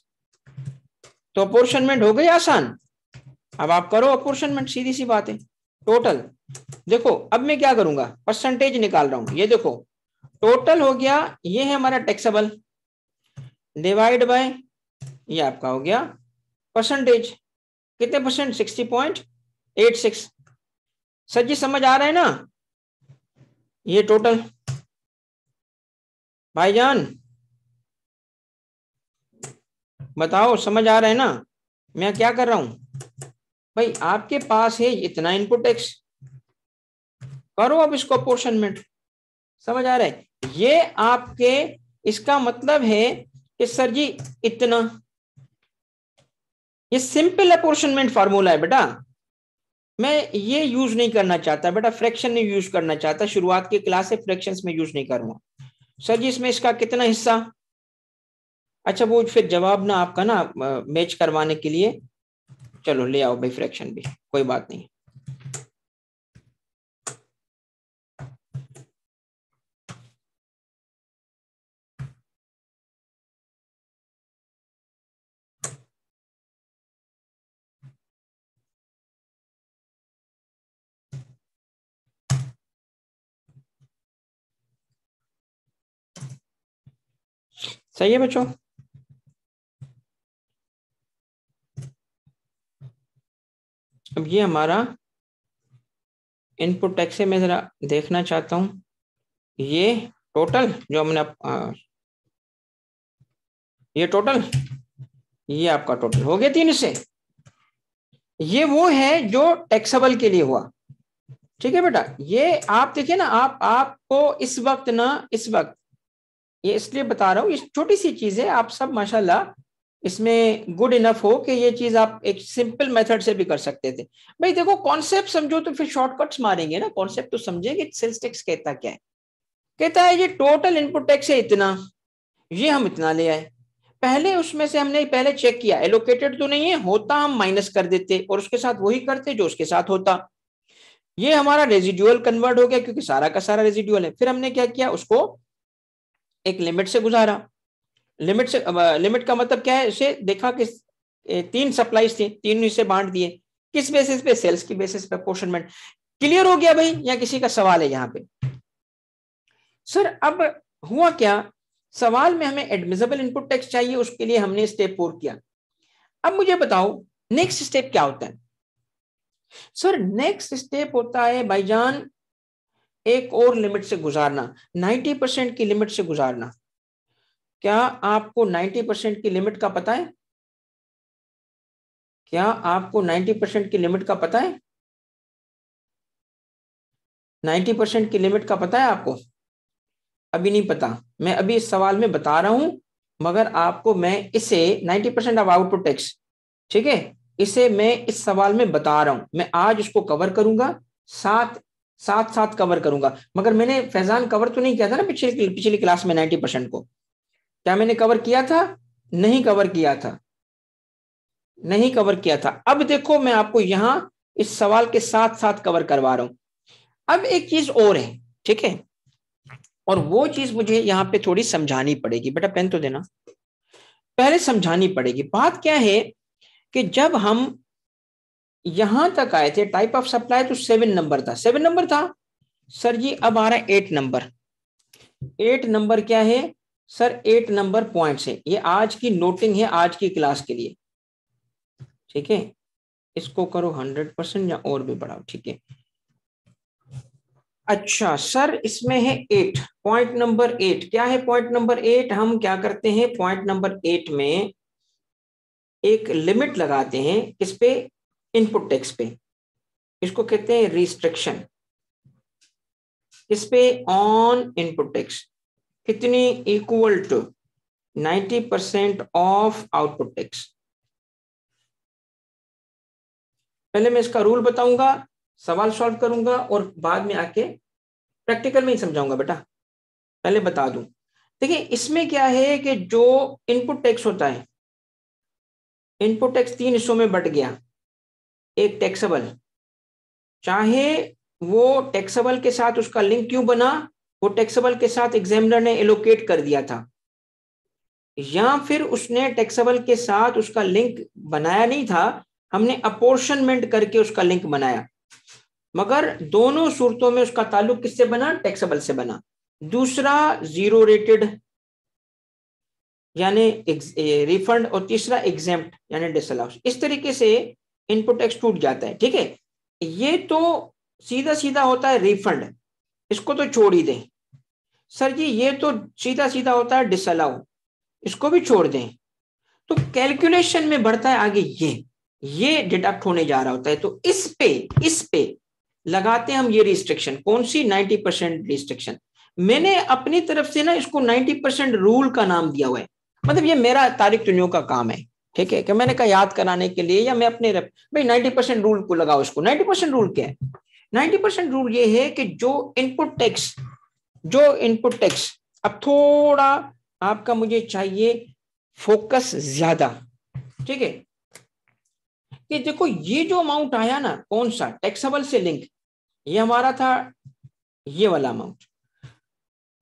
तो अपोर्शनमेंट हो गई आसान अब आप करो अपोर्शनमेंट सीधी सी बात है टोटल देखो अब मैं क्या करूंगा परसेंटेज निकाल रहा हूं ये देखो टोटल हो गया ये है हमारा टैक्सेबल डिवाइड बाय ये आपका हो गया परसेंटेज कितने percent sixty point eight six sir ji समझ आ रहा है ना ये टोटल भाईजान बताओ समझ आ रहा है ना मैं क्या कर रहा हूं भाई आपके पास है इतना इनपुट एक्स करो अब इसको अपोर्शनमेंट समझ आ रहा है ये आपके इसका मतलब है कि सर जी इतना ये सिंपल अपोर्शनमेंट फार्मूला है बेटा मैं ये यूज नहीं करना चाहता बेटा फ्रैक्शन नहीं यूज करना चाहता शुरुआत की क्लास से फ्रैक्शन में यूज नहीं करूंगा सर जी इसमें इसका कितना हिस्सा अच्छा वो फिर जवाब ना आपका ना मैच करवाने के लिए चलो ले आओ भाई फ्रैक्शन भी कोई बात नहीं सही है बच्चों अब ये हमारा इनपुट टैक्स है मैं ज़रा देखना चाहता हूं ये टोटल जो हमने आ, ये टोटल ये आपका टोटल हो गया तीन से ये वो है जो टैक्सेबल के लिए हुआ ठीक है बेटा ये आप देखिए ना आप आपको इस वक्त ना इस वक्त ये इसलिए बता रहा हूं ये छोटी सी चीज है आप सब माशाल्लाह इसमें गुड इनफ हो कि ये चीज आप एक सिंपल मेथड से भी कर सकते थे भाई देखो कॉन्सेप्ट समझो तो फिर शॉर्टकट्स मारेंगे ना कॉन्सेप्ट तो कि सेल्स टैक्स कहता क्या है कहता है ये टोटल इनपुट टैक्स है इतना ये हम इतना ले आए पहले उसमें से हमने पहले चेक किया एलोकेटेड तो नहीं है होता हम माइनस कर देते और उसके साथ वही करते जो उसके साथ होता ये हमारा रेजिडुअल कन्वर्ट हो गया क्योंकि सारा का सारा रेजिडुअल है फिर हमने क्या किया उसको एक लिमिट से गुजारा लिमिट से लिमिट का मतलब क्या है इसे देखा कि तीन सप्लाईज थी तीन से बांट दिए किस बेसिस पे सेल्स की बेसिस पे पोर्शनमेंट क्लियर हो गया भाई या किसी का सवाल है यहाँ पे सर अब हुआ क्या सवाल में हमें एडमिजेबल इनपुट टैक्स चाहिए उसके लिए हमने स्टेप फोर किया अब मुझे बताओ नेक्स्ट स्टेप क्या होता है सर नेक्स्ट स्टेप होता है भाईजान एक और लिमिट से गुजारना 90 परसेंट की लिमिट से गुजारना क्या आपको 90 परसेंट की लिमिट का पता है क्या आपको 90 परसेंट की लिमिट का पता है 90 परसेंट की लिमिट का पता है आपको अभी नहीं पता मैं अभी इस सवाल में बता रहा हूं मगर आपको मैं इसे 90 परसेंट ऑफ आउटपुट टैक्स ठीक है इसे मैं इस सवाल में बता रहा हूं मैं आज इसको कवर करूंगा साथ साथ साथ कवर करूंगा मगर मैंने फैजान कवर तो नहीं किया था ना पिछले पिछली क्लास में नाइन्टी परसेंट को क्या मैंने कवर किया था नहीं कवर किया था नहीं कवर किया था अब देखो मैं आपको यहां इस सवाल के साथ साथ कवर करवा रहा हूं अब एक चीज और है ठीक है और वो चीज मुझे यहां पे थोड़ी समझानी पड़ेगी बेटा पेन तो देना पहले समझानी पड़ेगी बात क्या है कि जब हम यहां तक आए थे टाइप ऑफ सप्लाई तो सेवन नंबर था सेवन नंबर था सर जी अब आ रहा है एट नंबर एट नंबर क्या है सर एट नंबर पॉइंट्स है ये आज की नोटिंग है आज की क्लास के लिए ठीक है इसको करो हंड्रेड परसेंट या और भी बढ़ाओ ठीक है अच्छा सर इसमें है एट पॉइंट नंबर एट क्या है पॉइंट नंबर एट हम क्या करते हैं पॉइंट नंबर एट में एक लिमिट लगाते हैं किस पे इनपुट टैक्स पे इसको कहते हैं रिस्ट्रिक्शन किस पे ऑन इनपुट टैक्स कितनी equal to 90 percent of output tax पहले मैं इसका रूल बताऊंगा सवाल सॉल्व करूंगा और बाद में आके प्रैक्टिकल में ही समझाऊंगा बेटा पहले बता दूं देखिए इसमें क्या है कि जो इनपुट टैक्स होता है इनपुट टैक्स तीन हिस्सों में बट गया एक टैक्सेबल चाहे वो टैक्सेबल के साथ उसका लिंक क्यों बना वो टैक्सेबल के साथ एग्जामिनर ने एलोकेट कर दिया था या फिर उसने टैक्सेबल के साथ उसका लिंक बनाया नहीं था हमने अपोर्शनमेंट करके उसका लिंक बनाया मगर दोनों सूरतों में उसका ताल्लुक किससे बना टैक्सेबल से बना दूसरा जीरो रेटेड यानी रिफंड और तीसरा एग्जाम यानी डिसअलाउस इस तरीके से इनपुट टैक्स टूट जाता है ठीक है ये तो सीधा सीधा होता है रिफंड इसको तो छोड़ ही दें सर जी ये तो सीधा सीधा होता है डिसअलाउ इसको भी छोड़ दें तो कैलकुलेशन में बढ़ता है आगे ये ये डिडक्ट होने जा रहा होता है तो इस पे इस पे लगाते हैं हम ये रिस्ट्रिक्शन कौन सी नाइनटी परसेंट रिस्ट्रिक्शन मैंने अपनी तरफ से ना इसको नाइनटी परसेंट रूल का नाम दिया हुआ है मतलब ये मेरा तारिक तुनियों का काम है ठीक है कि मैंने कहा याद कराने के लिए या मैं अपने रफ भाई नाइन्टी परसेंट रूल को लगाओ इसको 90 परसेंट रूल क्या है नाइनटी परसेंट रूल ये है कि जो इनपुट टैक्स जो इनपुट टैक्स अब थोड़ा आपका मुझे चाहिए फोकस ज्यादा ठीक है कि देखो ये जो अमाउंट आया ना कौन सा टैक्सेबल से लिंक ये हमारा था ये वाला अमाउंट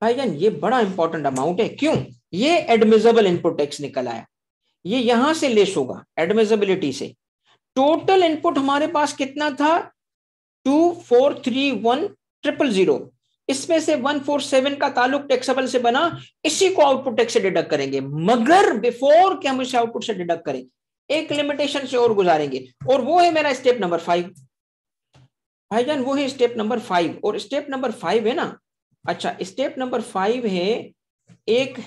भाईजान ये बड़ा इंपॉर्टेंट अमाउंट है क्यों ये एडमिजेबल इनपुट टैक्स निकल आया ये यहां से लेस होगा एडमिजेबिलिटी से टोटल इनपुट हमारे पास कितना था two four three one triple zero इसमें से 147 का ताल्लुक टैक्सेबल से बना इसी को आउटपुट टैक्स से डिडक्ट करेंगे मगर बिफोर के हम इसे आउटपुट से डिडक्ट करें एक लिमिटेशन से और गुजारेंगे और वो है मेरा स्टेप नंबर फाइव भाईजान वो है स्टेप नंबर फाइव और स्टेप नंबर फाइव है ना अच्छा स्टेप नंबर फाइव है एक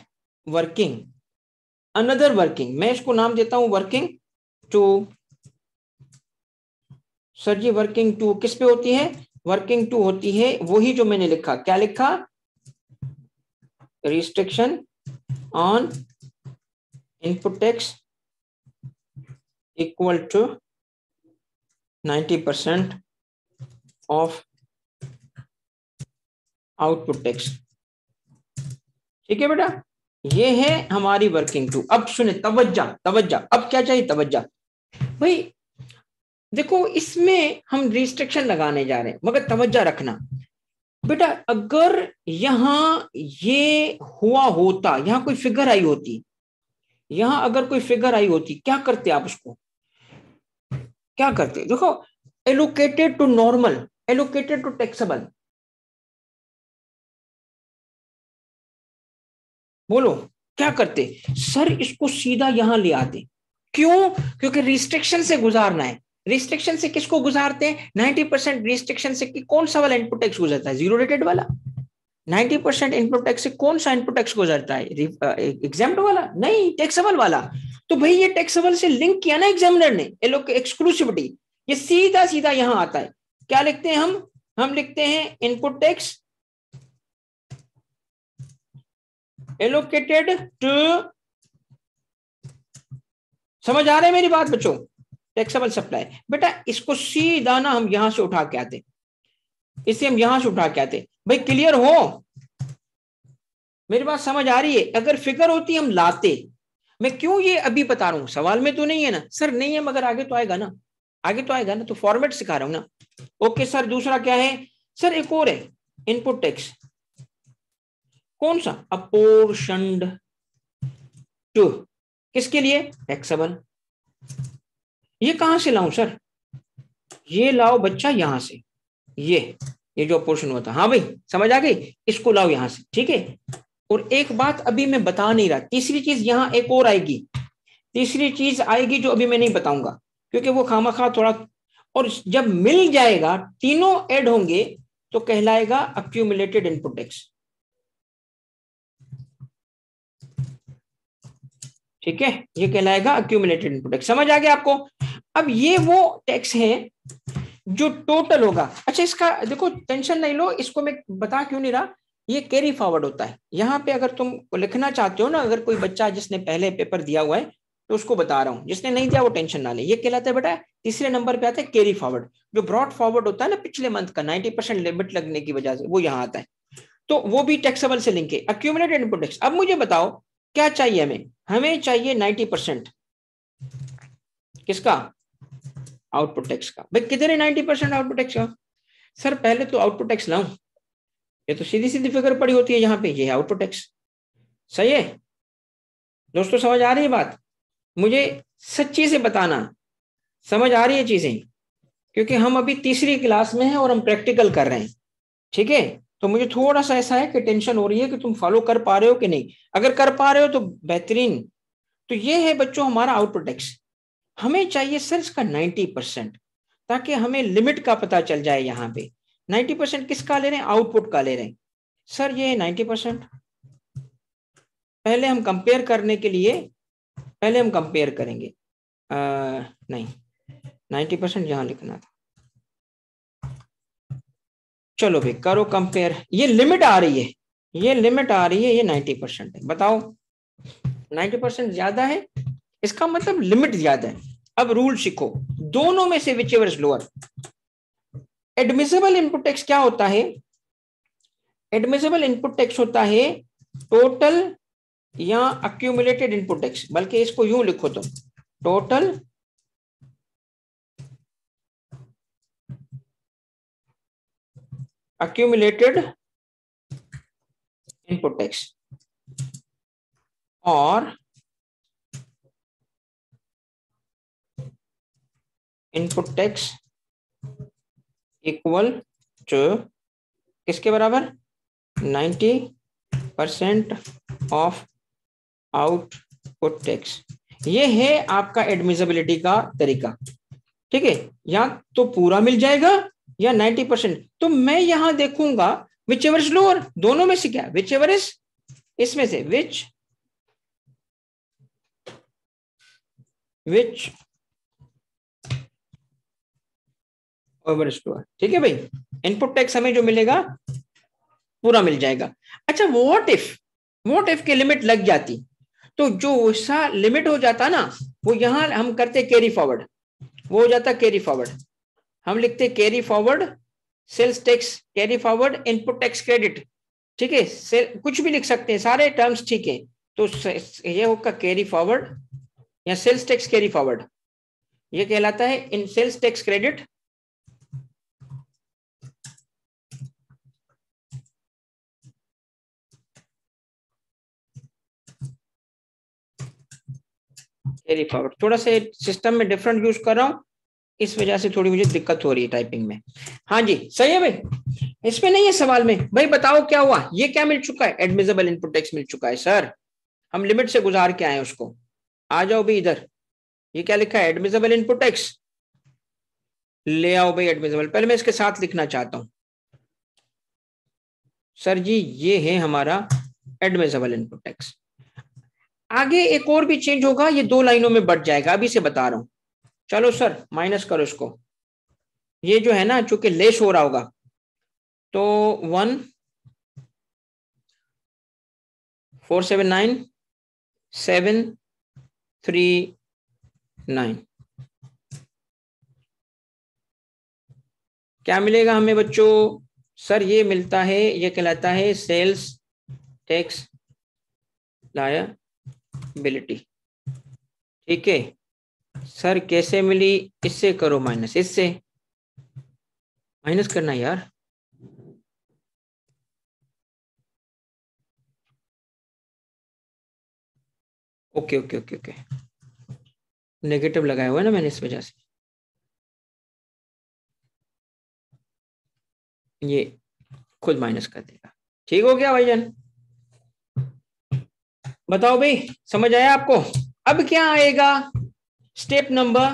वर्किंग अनदर वर्किंग मैं इसको नाम देता हूं working two sir ji working two किस पे होती है वर्किंग टू होती है वही जो मैंने लिखा क्या लिखा restriction on input tax equal to 90 percent of output tax ठीक है बेटा ये है हमारी वर्किंग टू अब सुने तवज्जा तवज्जा अब क्या चाहिए तवज्जा भाई देखो इसमें हम रिस्ट्रिक्शन लगाने जा रहे हैं मगर तवज्जा रखना बेटा अगर यहाँ ये हुआ होता यहाँ कोई फिगर आई होती यहाँ अगर कोई फिगर आई होती क्या करते आप उसको क्या करते देखो allocated to normal allocated to taxable बोलो क्या करते सर इसको सीधा यहां ले आते क्यों क्योंकि रिस्ट्रिक्शन से गुजारना है रिस्ट्रिक्शन से किसको गुजारते हैं नाइनटी परसेंट रिस्ट्रिक्शन से कौन सा वाला इनपुट टैक्स गुजरता है जीरो रेटेड वाला नाइनटी परसेंट इनपुट टैक्स से कौन सा इनपुट टैक्स गुजरता है एग्जाम वाला नहीं टैक्सेबल वाला तो भाई ये टैक्सेबल से लिंक किया ना एग्जामिनर ने ये लोग एक्सक्लूसिविटी ये सीधा सीधा यहां आता है क्या लिखते हैं हम हम लिखते हैं इनपुट टैक्स एलोकेटेड टू समझ आ रहे हैं मेरी बात बच्चों टैक्सेबल सप्लाई बेटा इसको सीधा ना हम यहां से उठा के आते इसे हम यहां से उठा के आते भाई क्लियर हो मेरी बात समझ आ रही है अगर फिगर होती हम लाते मैं क्यों ये अभी बता रहा हूं सवाल में तो नहीं है ना सर नहीं है मगर आगे तो आएगा ना आगे तो आएगा ना तो फॉर्मेट सिखा रहा हूं ना ओके सर दूसरा क्या है सर एक और है इनपुट टैक्स कौन सा अपोर्शन टू किसके लिए टैक्सेबल ये कहां से लाऊं सर ये लाओ बच्चा यहां से ये ये जो पोर्शन हुआ था हाँ भाई समझ आ गई इसको लाओ यहां से ठीक है और एक बात अभी मैं बता नहीं रहा तीसरी चीज यहाँ एक और आएगी तीसरी चीज आएगी जो अभी मैं नहीं बताऊंगा क्योंकि वो खामा खा थोड़ा और जब मिल जाएगा तीनों ऐड होंगे तो कहलाएगा अक्यूमुलेटेड इनपुट टैक्स ठीक है ये कहलाएगा अक्यूमुलेटेड इनपुट समझ आ गया आपको अब ये वो टैक्स है जो टोटल होगा अच्छा इसका देखो टेंशन नहीं लो इसको मैं बता क्यों नहीं रहा ये कैरी फॉरवर्ड होता है यहाँ पे अगर तुम लिखना चाहते हो ना अगर कोई बच्चा जिसने पहले पेपर दिया हुआ है तो उसको बता रहा हूँ जिसने नहीं दिया वो टेंशन ना ले ये कहलाता है बेटा तीसरे नंबर पे आता है कैरी फॉरवर्ड जो ब्रॉड फॉरवर्ड होता है ना पिछले मंथ का नाइनटी परसेंट लिमिट लगने की वजह से वो यहाँ आता है तो वो भी टैक्सेबल से लिंक है अक्यूमुलेटेड इनपुट टैक्स अब मुझे बताओ क्या चाहिए हमें हमें चाहिए नाइन्टी परसेंट किसका आउटपुट टैक्स का भाई कितने नाइन्टी परसेंट आउटपुट टैक्स का सर पहले तो आउटपुट टैक्स लाऊं ये तो सीधी सीधी फिगर पड़ी होती है यहाँ पे ये आउटपुट टैक्स सही है दोस्तों समझ आ रही है बात मुझे सच्ची से बताना समझ आ रही है चीजें क्योंकि हम अभी तीसरी क्लास में हैं और हम प्रैक्टिकल कर रहे हैं ठीक है तो मुझे थोड़ा सा ऐसा है कि टेंशन हो रही है कि तुम फॉलो कर पा रहे हो कि नहीं अगर कर पा रहे हो तो बेहतरीन तो ये है बच्चों हमारा आउटपुट एक्स हमें चाहिए सर इसका नाइन्टी परसेंट ताकि हमें लिमिट का पता चल जाए यहाँ पे नाइन्टी परसेंट किसका ले रहे हैं आउटपुट का ले रहे हैं सर ये है नाइन्टी परसेंट पहले हम कंपेयर करने के लिए पहले हम कंपेयर करेंगे आ, नहीं नाइन्टी परसेंट यहाँ लिखना था चलो भाई करो कंपेयर ये लिमिट आ रही है ये लिमिट आ रही है ये नाइन्टी परसेंट है बताओ नाइन्टी परसेंट ज्यादा है इसका मतलब लिमिट ज्यादा है अब रूल सीखो दोनों में से whichever is lower admissible input tax क्या होता है एडमिसेबल इनपुट टैक्स होता है टोटल या अक्यूमुलेटेड इनपुट टैक्स बल्कि इसको यूं लिखो तो, total accumulated input tax or input tax equal to किसके बराबर 90 परसेंट ऑफ आउटपुट टैक्स ये है आपका एडमिजिबिलिटी का तरीका ठीक है या तो पूरा मिल जाएगा या नाइन्टी परसेंट तो मैं यहां देखूंगा विच एवर इज लोअर दोनों में से क्या विच एवर इज इसमें से विच विच ओवर स्टोर ठीक है भाई इनपुट टैक्स हमें जो मिलेगा पूरा मिल जाएगा अच्छा वॉट इफ वॉट इफ की लिमिट लग जाती तो जो हिस्सा लिमिट हो जाता ना वो यहां हम करते कैरी फॉरवर्ड वो हो जाता कैरी फॉरवर्ड हम लिखते carry forward sales tax carry forward input tax credit ठीक है कुछ भी लिख सकते हैं सारे टर्म्स ठीक है तो ये होगा कैरी फॉरवर्ड या सेल्स टैक्स कैरी फॉरवर्ड ये कहलाता है इन sales tax credit carry forward थोड़ा सा सिस्टम में डिफरेंट यूज कर रहा हूं इस वजह से थोड़ी मुझे दिक्कत हो रही है टाइपिंग में हाँ जी सही है भाई इसमें नहीं है सवाल में भाई बताओ क्या हुआ ये क्या मिल चुका है एडमिजेबल इनपुट टैक्स मिल चुका है सर हम लिमिट से गुजार के आए उसको आ जाओ भाई इधर ये क्या लिखा है एडमिजेबल इनपुट टैक्स ले आओ भाई एडमिजेबल पहले मैं इसके साथ लिखना चाहता हूं सर जी ये है हमारा एडमिजेबल इनपुट टैक्स आगे एक और भी चेंज होगा ये दो लाइनों में बढ़ जाएगा अभी से बता रहा हूं चलो सर माइनस करो इसको ये जो है ना चूंकि लेस हो रहा होगा तो one four seven nine seven three nine क्या मिलेगा हमें बच्चों सर ये मिलता है ये कहलाता है सेल्स टैक्स लायबिलिटी ठीक है सर कैसे मिली इससे करो माइनस इससे माइनस करना यार okay okay okay okay negative लगाया हुआ है ना मैंने इस वजह से ये खुद माइनस कर देगा ठीक हो गया जन बताओ भाई समझ आया आपको अब क्या आएगा स्टेप नंबर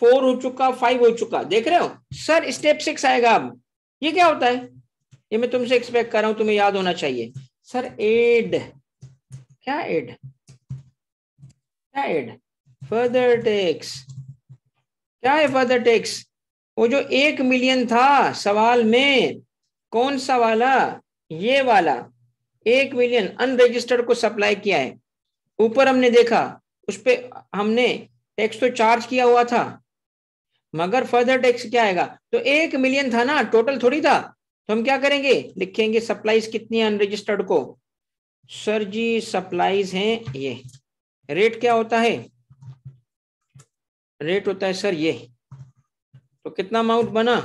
फोर हो चुका फाइव हो चुका देख रहे हो सर स्टेप सिक्स आएगा अब ये क्या होता है ये मैं तुमसे एक्सपेक्ट कर रहा हूं तुम्हें याद होना चाहिए सर एड क्या एड क्या एड फर्दर टेक्स क्या है फर्दर टेक्स वो जो एक मिलियन था सवाल में कौन सा वाला ये वाला एक मिलियन अनरजिस्टर्ड को सप्लाई किया है ऊपर हमने देखा उस पर हमने टैक्स तो चार्ज किया हुआ था मगर फर्दर टैक्स क्या आएगा तो एक मिलियन था ना टोटल थोड़ी था तो हम क्या करेंगे लिखेंगे सप्लाईज कितनी अनरजिस्टर्ड को सर जी सप्लाईज हैं ये रेट क्या होता है रेट होता है सर ये तो कितना अमाउंट बना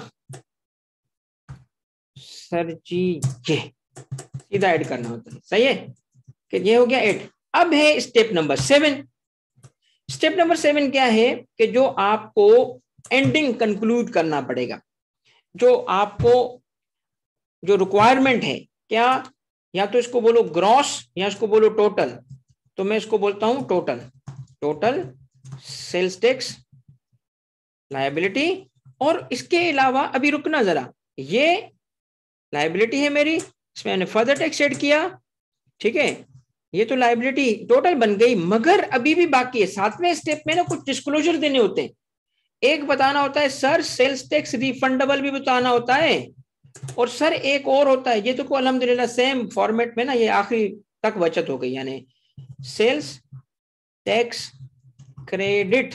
सर जी ये सीधा ऐड करना होता है सही है कि ये हो गया एट अब है step number seven step number seven क्या है कि जो आपको एंडिंग कंक्लूड करना पड़ेगा जो आपको जो रिक्वायरमेंट है क्या या तो इसको बोलो ग्रॉस या इसको बोलो टोटल तो मैं इसको बोलता हूं total total sales tax liability और इसके अलावा अभी रुकना जरा ये लाइबिलिटी है मेरी इसमें मैंने फर्दर टैक्स एड किया ठीक है ये तो लाइबिलिटी टोटल बन गई मगर अभी भी बाकी है सातवें स्टेप में ना कुछ डिस्क्लोजर देने होते हैं एक बताना होता है सर सेल्स टैक्स रिफंडेबल भी बताना होता है और सर एक और होता है ये तो अलहमद सेम फॉर्मेट में ना ये आखिरी तक बचत हो गई यानी sales tax credit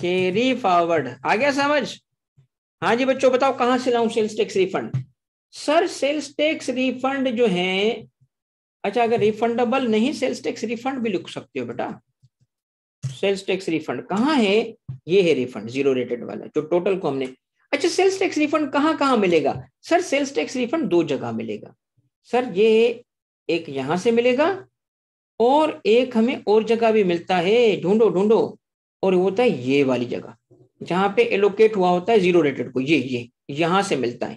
carry forward आ गया समझ हाँ जी बच्चों बताओ कहां से लाऊं sales tax refund sir sales tax refund जो है अच्छा अगर रिफंडेबल नहीं सेल्स टैक्स रिफंड भी लिख सकते हो बेटा सेल्स टैक्स रिफंड कहाँ है ये है रिफंड जीरो रेटेड वाला जो टोटल को हमने अच्छा सेल्स टैक्स रिफंड कहाँ कहाँ मिलेगा सर सेल्स टैक्स रिफंड दो जगह मिलेगा सर ये एक यहां से मिलेगा और एक हमें और जगह भी मिलता है ढूंढो ढूंढो और वो होता है ये वाली जगह जहां पे एलोकेट हुआ होता है जीरो रेटेड को ये ये यहां से मिलता है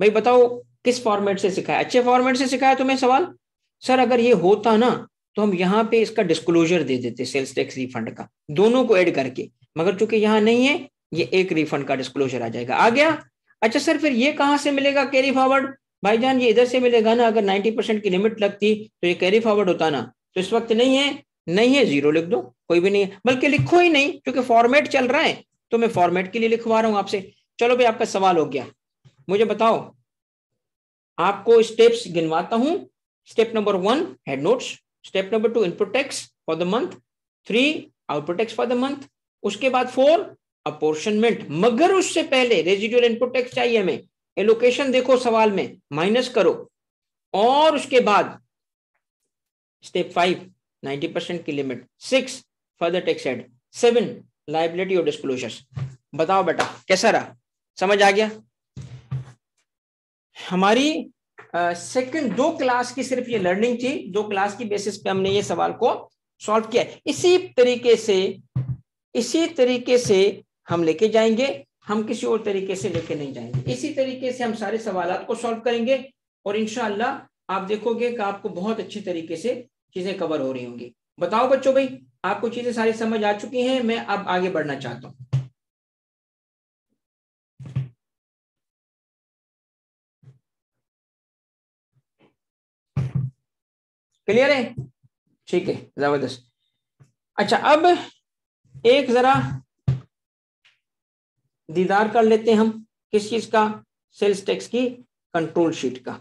भाई बताओ किस फॉर्मेट से सिखाया अच्छे फॉर्मेट से सिखाया तुम्हें सवाल सर अगर ये होता ना तो हम यहाँ पे इसका डिस्क्लोजर दे देते सेल्स टैक्स रिफंड का दोनों को ऐड करके मगर चूंकि यहाँ नहीं है ये एक रिफंड का डिस्क्लोजर आ जाएगा आ गया अच्छा सर फिर ये कहाँ से मिलेगा कैरी फॉरवर्ड भाईजान ये इधर से मिलेगा ना अगर 90 परसेंट की लिमिट लगती तो ये कैरी फॉरवर्ड होता ना तो इस वक्त नहीं है नहीं है जीरो लिख दो कोई भी नहीं है बल्कि लिखो ही नहीं क्योंकि फॉर्मेट चल रहा है तो मैं फॉर्मेट के लिए लिखवा रहा हूँ आपसे चलो भाई आपका सवाल हो गया मुझे बताओ आपको स्टेप्स गिनवाता हूँ Step number one, head notes. Step number two, input text for the month. Three, output text for the month. उसके बाद फोर अपोर्शनमेंट मगर उससे पहले रेजिडुअल इनपुट टैक्स चाहिए हमें एलोकेशन देखो सवाल में माइनस करो और उसके बाद स्टेप फाइव नाइन्टी परसेंट की limit six further tax add seven liability और डिस्क्लोजर्स बताओ बेटा कैसा रहा समझ आ गया हमारी सेकंड दो क्लास की सिर्फ ये लर्निंग थी दो क्लास की बेसिस पे हमने ये सवाल को सॉल्व किया इसी तरीके से इसी तरीके से हम लेके जाएंगे हम किसी और तरीके से लेके नहीं जाएंगे इसी तरीके से हम सारे सवाल को सॉल्व करेंगे और इनशाला आप देखोगे कि आपको बहुत अच्छे तरीके से चीजें कवर हो रही होंगी बताओ बच्चों भाई आपको चीजें सारी समझ आ चुकी हैं मैं अब आगे बढ़ना चाहता हूँ क्लियर है ठीक है जबरदस्त अच्छा अब एक जरा दीदार कर लेते हैं हम किस चीज का सेल्स टैक्स की कंट्रोल शीट का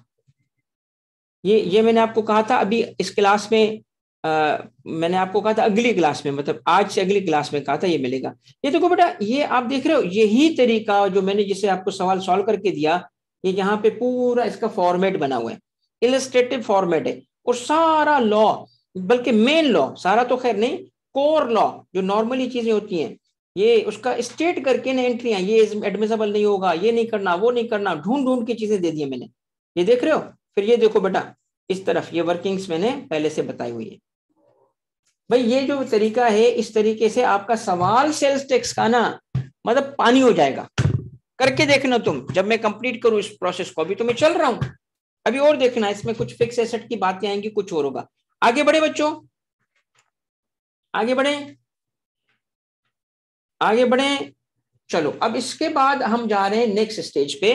ये ये मैंने आपको कहा था अभी इस क्लास में आ, मैंने आपको कहा था अगली क्लास में मतलब आज से अगली क्लास में कहा था ये मिलेगा ये देखो बेटा ये आप देख रहे हो यही तरीका जो मैंने जिसे आपको सवाल सॉल्व करके दिया ये यहाँ पे पूरा इसका फॉर्मेट बना हुआ है इलस्ट्रेटिव फॉर्मेट है और सारा लॉ बल्कि मेन लॉ सारा तो खैर नहीं कोर लॉ जो नॉर्मली चीजें होती हैं ये उसका स्टेट करके ना एंट्रियां ये एडमिसेबल नहीं होगा ये नहीं करना वो नहीं करना ढूंढ ढूंढ के चीजें दे दी मैंने ये देख रहे हो फिर ये देखो बेटा इस तरफ ये वर्किंग्स मैंने पहले से बताई हुई है भाई ये जो तरीका है इस तरीके से आपका सवाल सेल्स टैक्स का ना मतलब पानी हो जाएगा करके देखना तुम जब मैं कंप्लीट करूं इस प्रोसेस को अभी तो मैं चल रहा हूं अभी और देखना इसमें कुछ फिक्स एसेट की बातें आएंगी कुछ और होगा आगे बढ़े बच्चों आगे बढ़े आगे बढ़े चलो अब इसके बाद हम जा रहे हैं नेक्स्ट स्टेज पे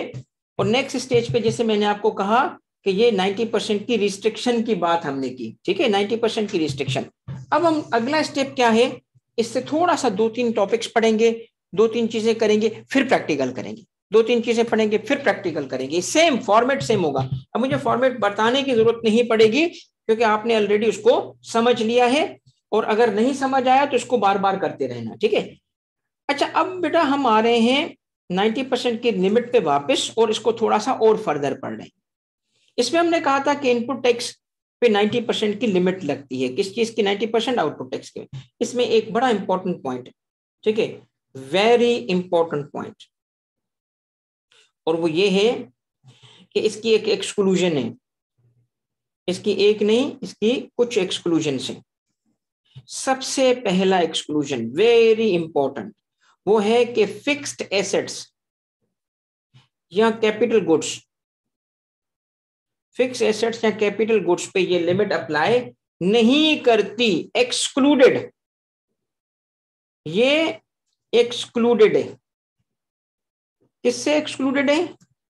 और नेक्स्ट स्टेज पे जैसे मैंने आपको कहा कि ये 90 परसेंट की रिस्ट्रिक्शन की बात हमने की ठीक है 90 परसेंट की रिस्ट्रिक्शन अब हम अगला स्टेप क्या है इससे थोड़ा सा दो तीन टॉपिक्स पढ़ेंगे दो तीन चीजें करेंगे फिर प्रैक्टिकल करेंगे दो तीन चीजें पढ़ेंगे फिर प्रैक्टिकल करेंगे सेम फॉर्मेट सेम होगा अब मुझे फॉर्मेट बताने की जरूरत नहीं पड़ेगी क्योंकि आपने ऑलरेडी उसको समझ लिया है और अगर नहीं समझ आया तो इसको बार बार करते रहना ठीक है अच्छा अब बेटा हम आ रहे हैं नाइन्टी परसेंट की लिमिट पे वापस और इसको थोड़ा सा और फर्दर पढ़ रहे हैं इसमें हमने कहा था कि इनपुट टैक्स पे नाइन्टी परसेंट की लिमिट लगती है किस चीज की नाइन्टी परसेंट आउटपुट टैक्स के इसमें एक बड़ा इंपॉर्टेंट पॉइंट है ठीक है वेरी इंपॉर्टेंट पॉइंट और वो ये है कि इसकी एक एक्सक्लूजन है इसकी एक नहीं इसकी कुछ एक्सक्लूजन है सबसे पहला एक्सक्लूजन वेरी इंपॉर्टेंट वो है कि फिक्स्ड एसेट्स या कैपिटल गुड्स फिक्स एसेट्स या कैपिटल गुड्स पे ये लिमिट अप्लाई नहीं करती एक्सक्लूडेड ये एक्सक्लूडेड है किससे एक्सक्लूडेड है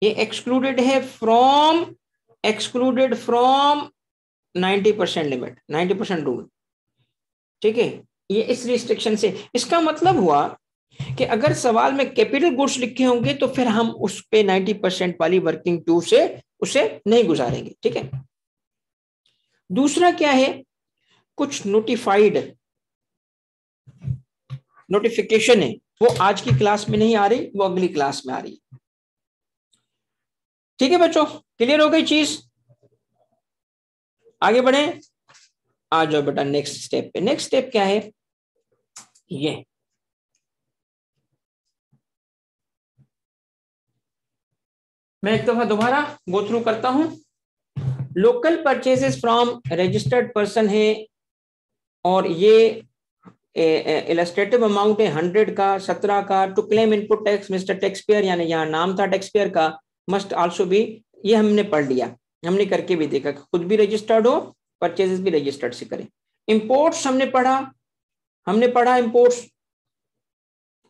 ये एक्सक्लूडेड है from excluded from 90 percent limit 90 percent rule ठीक है ये इस रिस्ट्रिक्शन से इसका मतलब हुआ कि अगर सवाल में कैपिटल गुड्स लिखे होंगे तो फिर हम उस पे 90 परसेंट वाली वर्किंग टू से उसे नहीं गुजारेंगे ठीक है दूसरा क्या है कुछ नोटिफाइड नोटिफिकेशन है वो आज की क्लास में नहीं आ रही वो अगली क्लास में आ रही ठीक है बच्चों क्लियर हो गई चीज आगे बढ़े आ जाओ बेटा नेक्स्ट स्टेप पे नेक्स्ट स्टेप क्या है ये मैं एक दफा दोबारा गो थ्रू करता हूं local purchases from registered person है और ये इलस्ट्रेटिव अमाउंट है हंड्रेड का सत्रह का to claim input tax mister tax payer यानी यहाँ नाम था टैक्स पेयर का मस्ट आल्सो भी ये हमने पढ़ लिया हमने करके भी देखा खुद भी रजिस्टर्ड हो परचेजेस भी रजिस्टर्ड से करें इम्पोर्ट्स हमने पढ़ा हमने पढ़ा इम्पोर्ट्स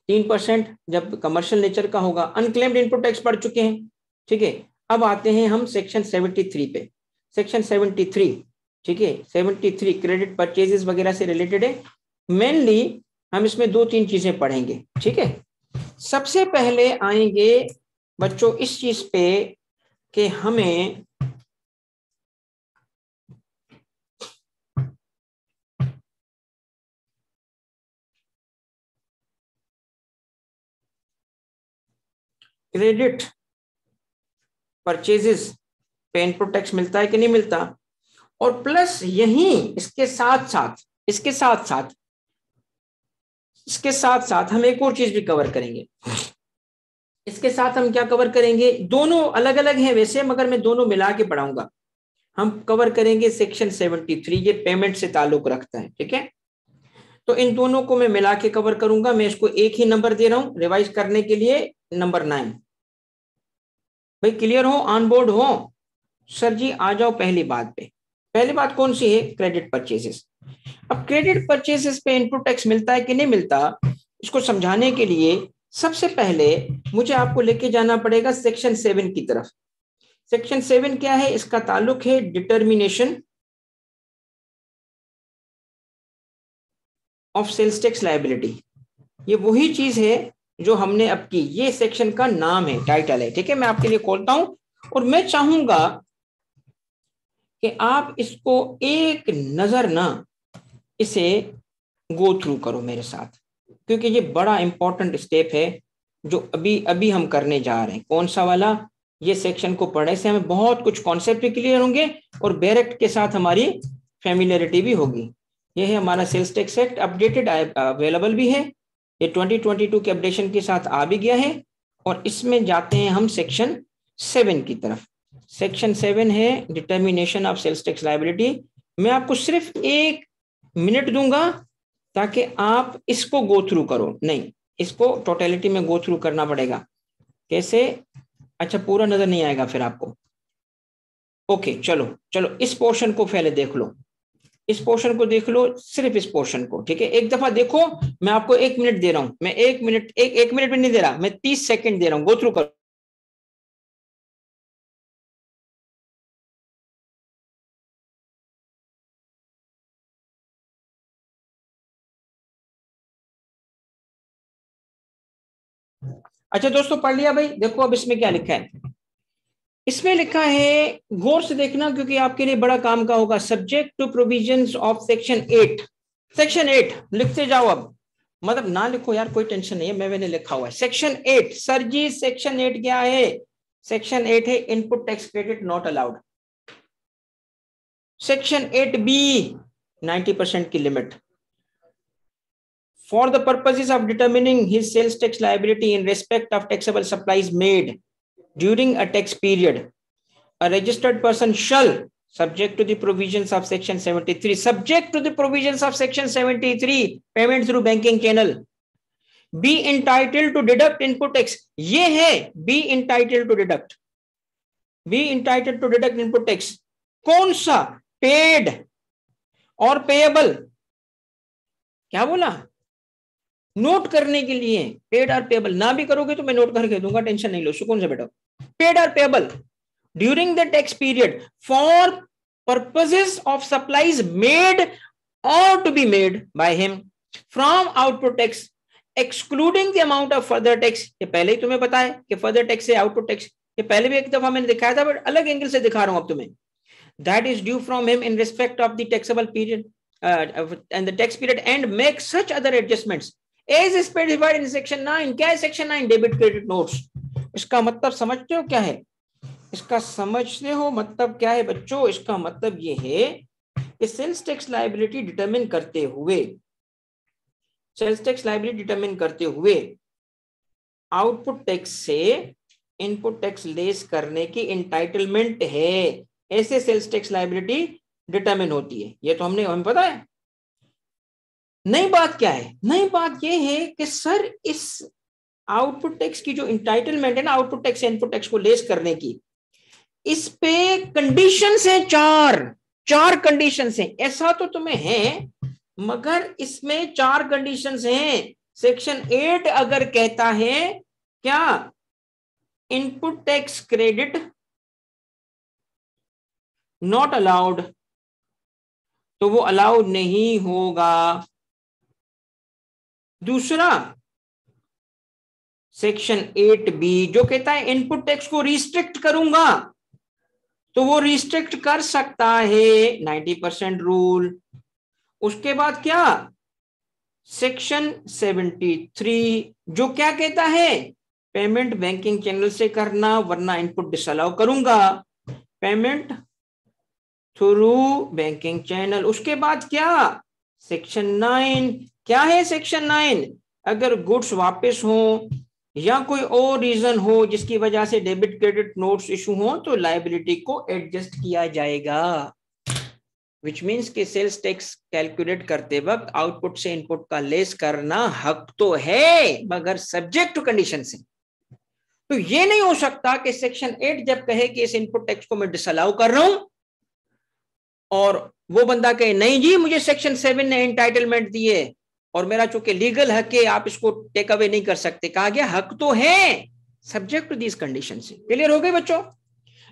तीन परसेंट जब कमर्शियल नेचर का होगा अनक्लेम्ड इनपुट टैक्स पढ़ चुके हैं ठीक है अब आते हैं हम सेक्शन सेवेंटी थ्री पे सेक्शन सेवेंटी थ्री ठीक है सेवेंटी थ्री क्रेडिट परचेजेस वगैरह से रिलेटेड है मेनली हम इसमें दो तीन चीजें पढ़ेंगे ठीक है सबसे पहले आएंगे बच्चों इस चीज पे कि हमें क्रेडिट परचेजेस पेन प्रोटेक्स मिलता है कि नहीं मिलता और प्लस यही इसके साथ साथ इसके साथ साथ इसके साथ साथ हम एक और चीज भी कवर करेंगे इसके साथ हम क्या कवर करेंगे दोनों अलग अलग हैं वैसे मगर मैं दोनों मिला के पढ़ाऊंगा हम कवर करेंगे सेक्शन 73 ये पेमेंट से ताल्लुक रखता है ठीक है तो इन दोनों को मैं मिला के कवर करूंगा मैं इसको एक ही नंबर दे रहा हूं रिवाइज करने के लिए नंबर नाइन भाई क्लियर हो ऑन बोर्ड हो सर जी आ जाओ पहली बात पे पहली बात कौन सी है क्रेडिट परचेजेस अब क्रेडिट परचेसेस पे इनपुट टैक्स मिलता है कि नहीं मिलता इसको समझाने के लिए सबसे पहले मुझे आपको लेके जाना पड़ेगा सेक्शन सेवन की तरफ सेक्शन सेवन क्या है इसका ताल्लुक है determination of sales tax liability ये वही चीज है जो हमने अब की ये सेक्शन का नाम है टाइटल है ठीक है मैं आपके लिए खोलता हूं और मैं चाहूंगा कि आप इसको एक नजर ना इसे गो थ्रू करो मेरे साथ क्योंकि ये बड़ा इंपॉर्टेंट स्टेप है जो अभी अभी हम करने जा रहे हैं कौन सा वाला ये सेक्शन को पढ़ने से हमें बहुत कुछ कॉन्सेप्ट भी क्लियर होंगे और बैरेक्ट के साथ हमारी फेमिलियरिटी भी होगी ये है हमारा sales tax act updated available भी है ये 2022 के अपडेशन के साथ आ भी गया है और इसमें जाते हैं हम सेक्शन सेवन की तरफ सेक्शन सेवन है determination of sales tax liability मैं आपको सिर्फ एक मिनट दूंगा ताकि आप इसको गो थ्रू करो नहीं इसको टोटेलिटी में गो थ्रू करना पड़ेगा कैसे अच्छा पूरा नजर नहीं आएगा फिर आपको ओके चलो चलो इस पोर्शन को पहले देख लो इस पोर्शन को देख लो सिर्फ इस पोर्शन को ठीक है एक दफा देखो मैं आपको एक मिनट दे रहा हूं मैं एक मिनट एक एक मिनट में नहीं दे रहा मैं तीस सेकंड दे रहा हूं गो थ्रू करो अच्छा दोस्तों पढ़ लिया भाई देखो अब इसमें क्या लिखा है इसमें लिखा है गौर से देखना क्योंकि आपके लिए बड़ा काम का होगा subject to provision of section eight section eight लिखते जाओ अब मतलब ना लिखो यार कोई टेंशन नहीं है मैं मैंने लिखा हुआ है section eight sir ji section eight क्या है सेक्शन एट है input tax credit not allowed section eight B ninety percent की लिमिट for the purposes of determining his sales tax liability in respect of taxable supplies made during a tax period, a registered person shall, subject to the provisions of section 73, subject to the provisions of section 73, payment through banking channel, be entitled to deduct input tax. hai, be entitled to deduct. Be entitled to deduct input tax. Konsa paid or payable? Payable क्या बोला note करने के लिए paid or payable ना भी करोगे तो मैं नोट करके दूंगा टेंशन नहीं लो सुकून से बैठो paid or payable during the tax period for purposes of supplies made और to be made by him from output tax excluding the amount of further tax ये पहले ही तुम्हें पता है कि फर्दर टैक्स से आउटपुट टैक्स ये पहले भी एक दफा मैंने दिखाया था बट अलग एंगल से दिखा रहा हूं अब तुम्हें that is due from him in respect of the taxable period and the tax period and make such other adjustments as is provided in section nine क्या है section nine debit credit notes इसका मतलब समझते हो क्या है इसका समझते हो मतलब क्या है बच्चों इसका मतलब ये है कि सेल्स टैक्स लाइबिलिटी डिटरमिन करते हुए सेल्स टैक्स लाइबिलिटी डिटरमिन करते हुए आउटपुट टैक्स से इनपुट टैक्स लेस करने की इंटाइटलमेंट है ऐसे सेल्स टैक्स लाइबिलिटी डिटरमिन होती है ये तो हमने हमें पता है नई बात क्या है नई बात यह है कि सर इस आउटपुट टैक्स की जो इंटाइटलमेंट है ना आउटपुट टैक्स इनपुट टैक्स को लेस करने की इस पे कंडीशन है चार चार कंडीशन है ऐसा तो तुम्हें है मगर इसमें चार कंडीशन हैं सेक्शन एट अगर कहता है क्या input tax credit not allowed तो वो अलाउड नहीं होगा दूसरा सेक्शन एट बी जो कहता है इनपुट टैक्स को रिस्ट्रिक्ट करूंगा तो वो रिस्ट्रिक्ट कर सकता है नाइन्टी परसेंट रूल उसके बाद क्या सेक्शन सेवेंटी थ्री जो क्या कहता है पेमेंट बैंकिंग चैनल से करना वरना इनपुट डिसअलाउ करूंगा पेमेंट थ्रू बैंकिंग चैनल उसके बाद क्या सेक्शन नाइन क्या है सेक्शन नाइन अगर गुड्स वापस हो या कोई और रीजन हो जिसकी वजह से डेबिट क्रेडिट नोट्स इशू हो तो लाइबिलिटी को एडजस्ट किया जाएगा विच मीन्स कि सेल्स टैक्स कैलकुलेट करते वक्त आउटपुट से इनपुट का लेस करना हक तो है मगर सब्जेक्ट टू कंडीशन से तो ये नहीं हो सकता कि सेक्शन एट जब कहे कि इस इनपुट टैक्स को मैं डिसअलाउ कर रहा हूं और वो बंदा कहे नहीं जी मुझे सेक्शन सेवन ने एंटाइटलमेंट दिए और मेरा चूंकि लीगल हक है आप इसको टेक अवे नहीं कर सकते कहा गया हक तो है सब्जेक्ट टू कंडीशन से क्लियर हो गए बच्चों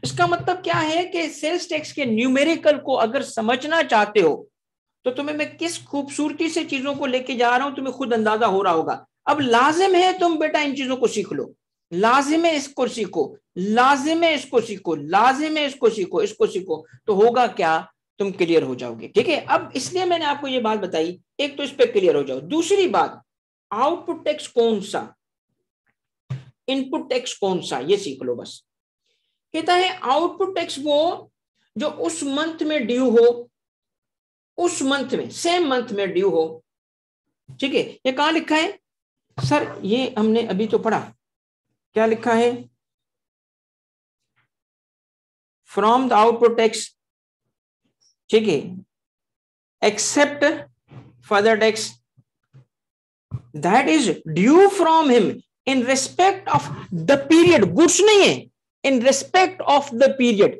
इसका मतलब क्या है कि सेल्स टैक्स के न्यूमेरिकल को अगर समझना चाहते हो तो तुम्हें मैं किस खूबसूरती से चीजों को लेके जा रहा हूं तुम्हें खुद अंदाजा हो रहा होगा अब लाजिम है तुम बेटा इन चीजों को सीख लो लाजिम है इसको सीखो लाजिम है इसको सीखो लाजिम है इसको सीखो इसको सीखो तो होगा क्या तुम क्लियर हो जाओगे ठीक है अब इसलिए मैंने आपको ये बात बताई एक तो इस पर क्लियर हो जाओ दूसरी बात आउटपुट टैक्स कौन सा इनपुट टैक्स कौन सा ये सीख लो बस कहता है आउटपुट टैक्स वो जो उस मंथ में ड्यू हो उस मंथ में सेम मंथ में ड्यू हो ठीक है ये कहा लिखा है सर ये हमने अभी तो पढ़ा क्या लिखा है फ्रॉम द आउटपुट टैक्स ठीक है except further tax that is due from him in respect of the period goods नहीं है in respect of the period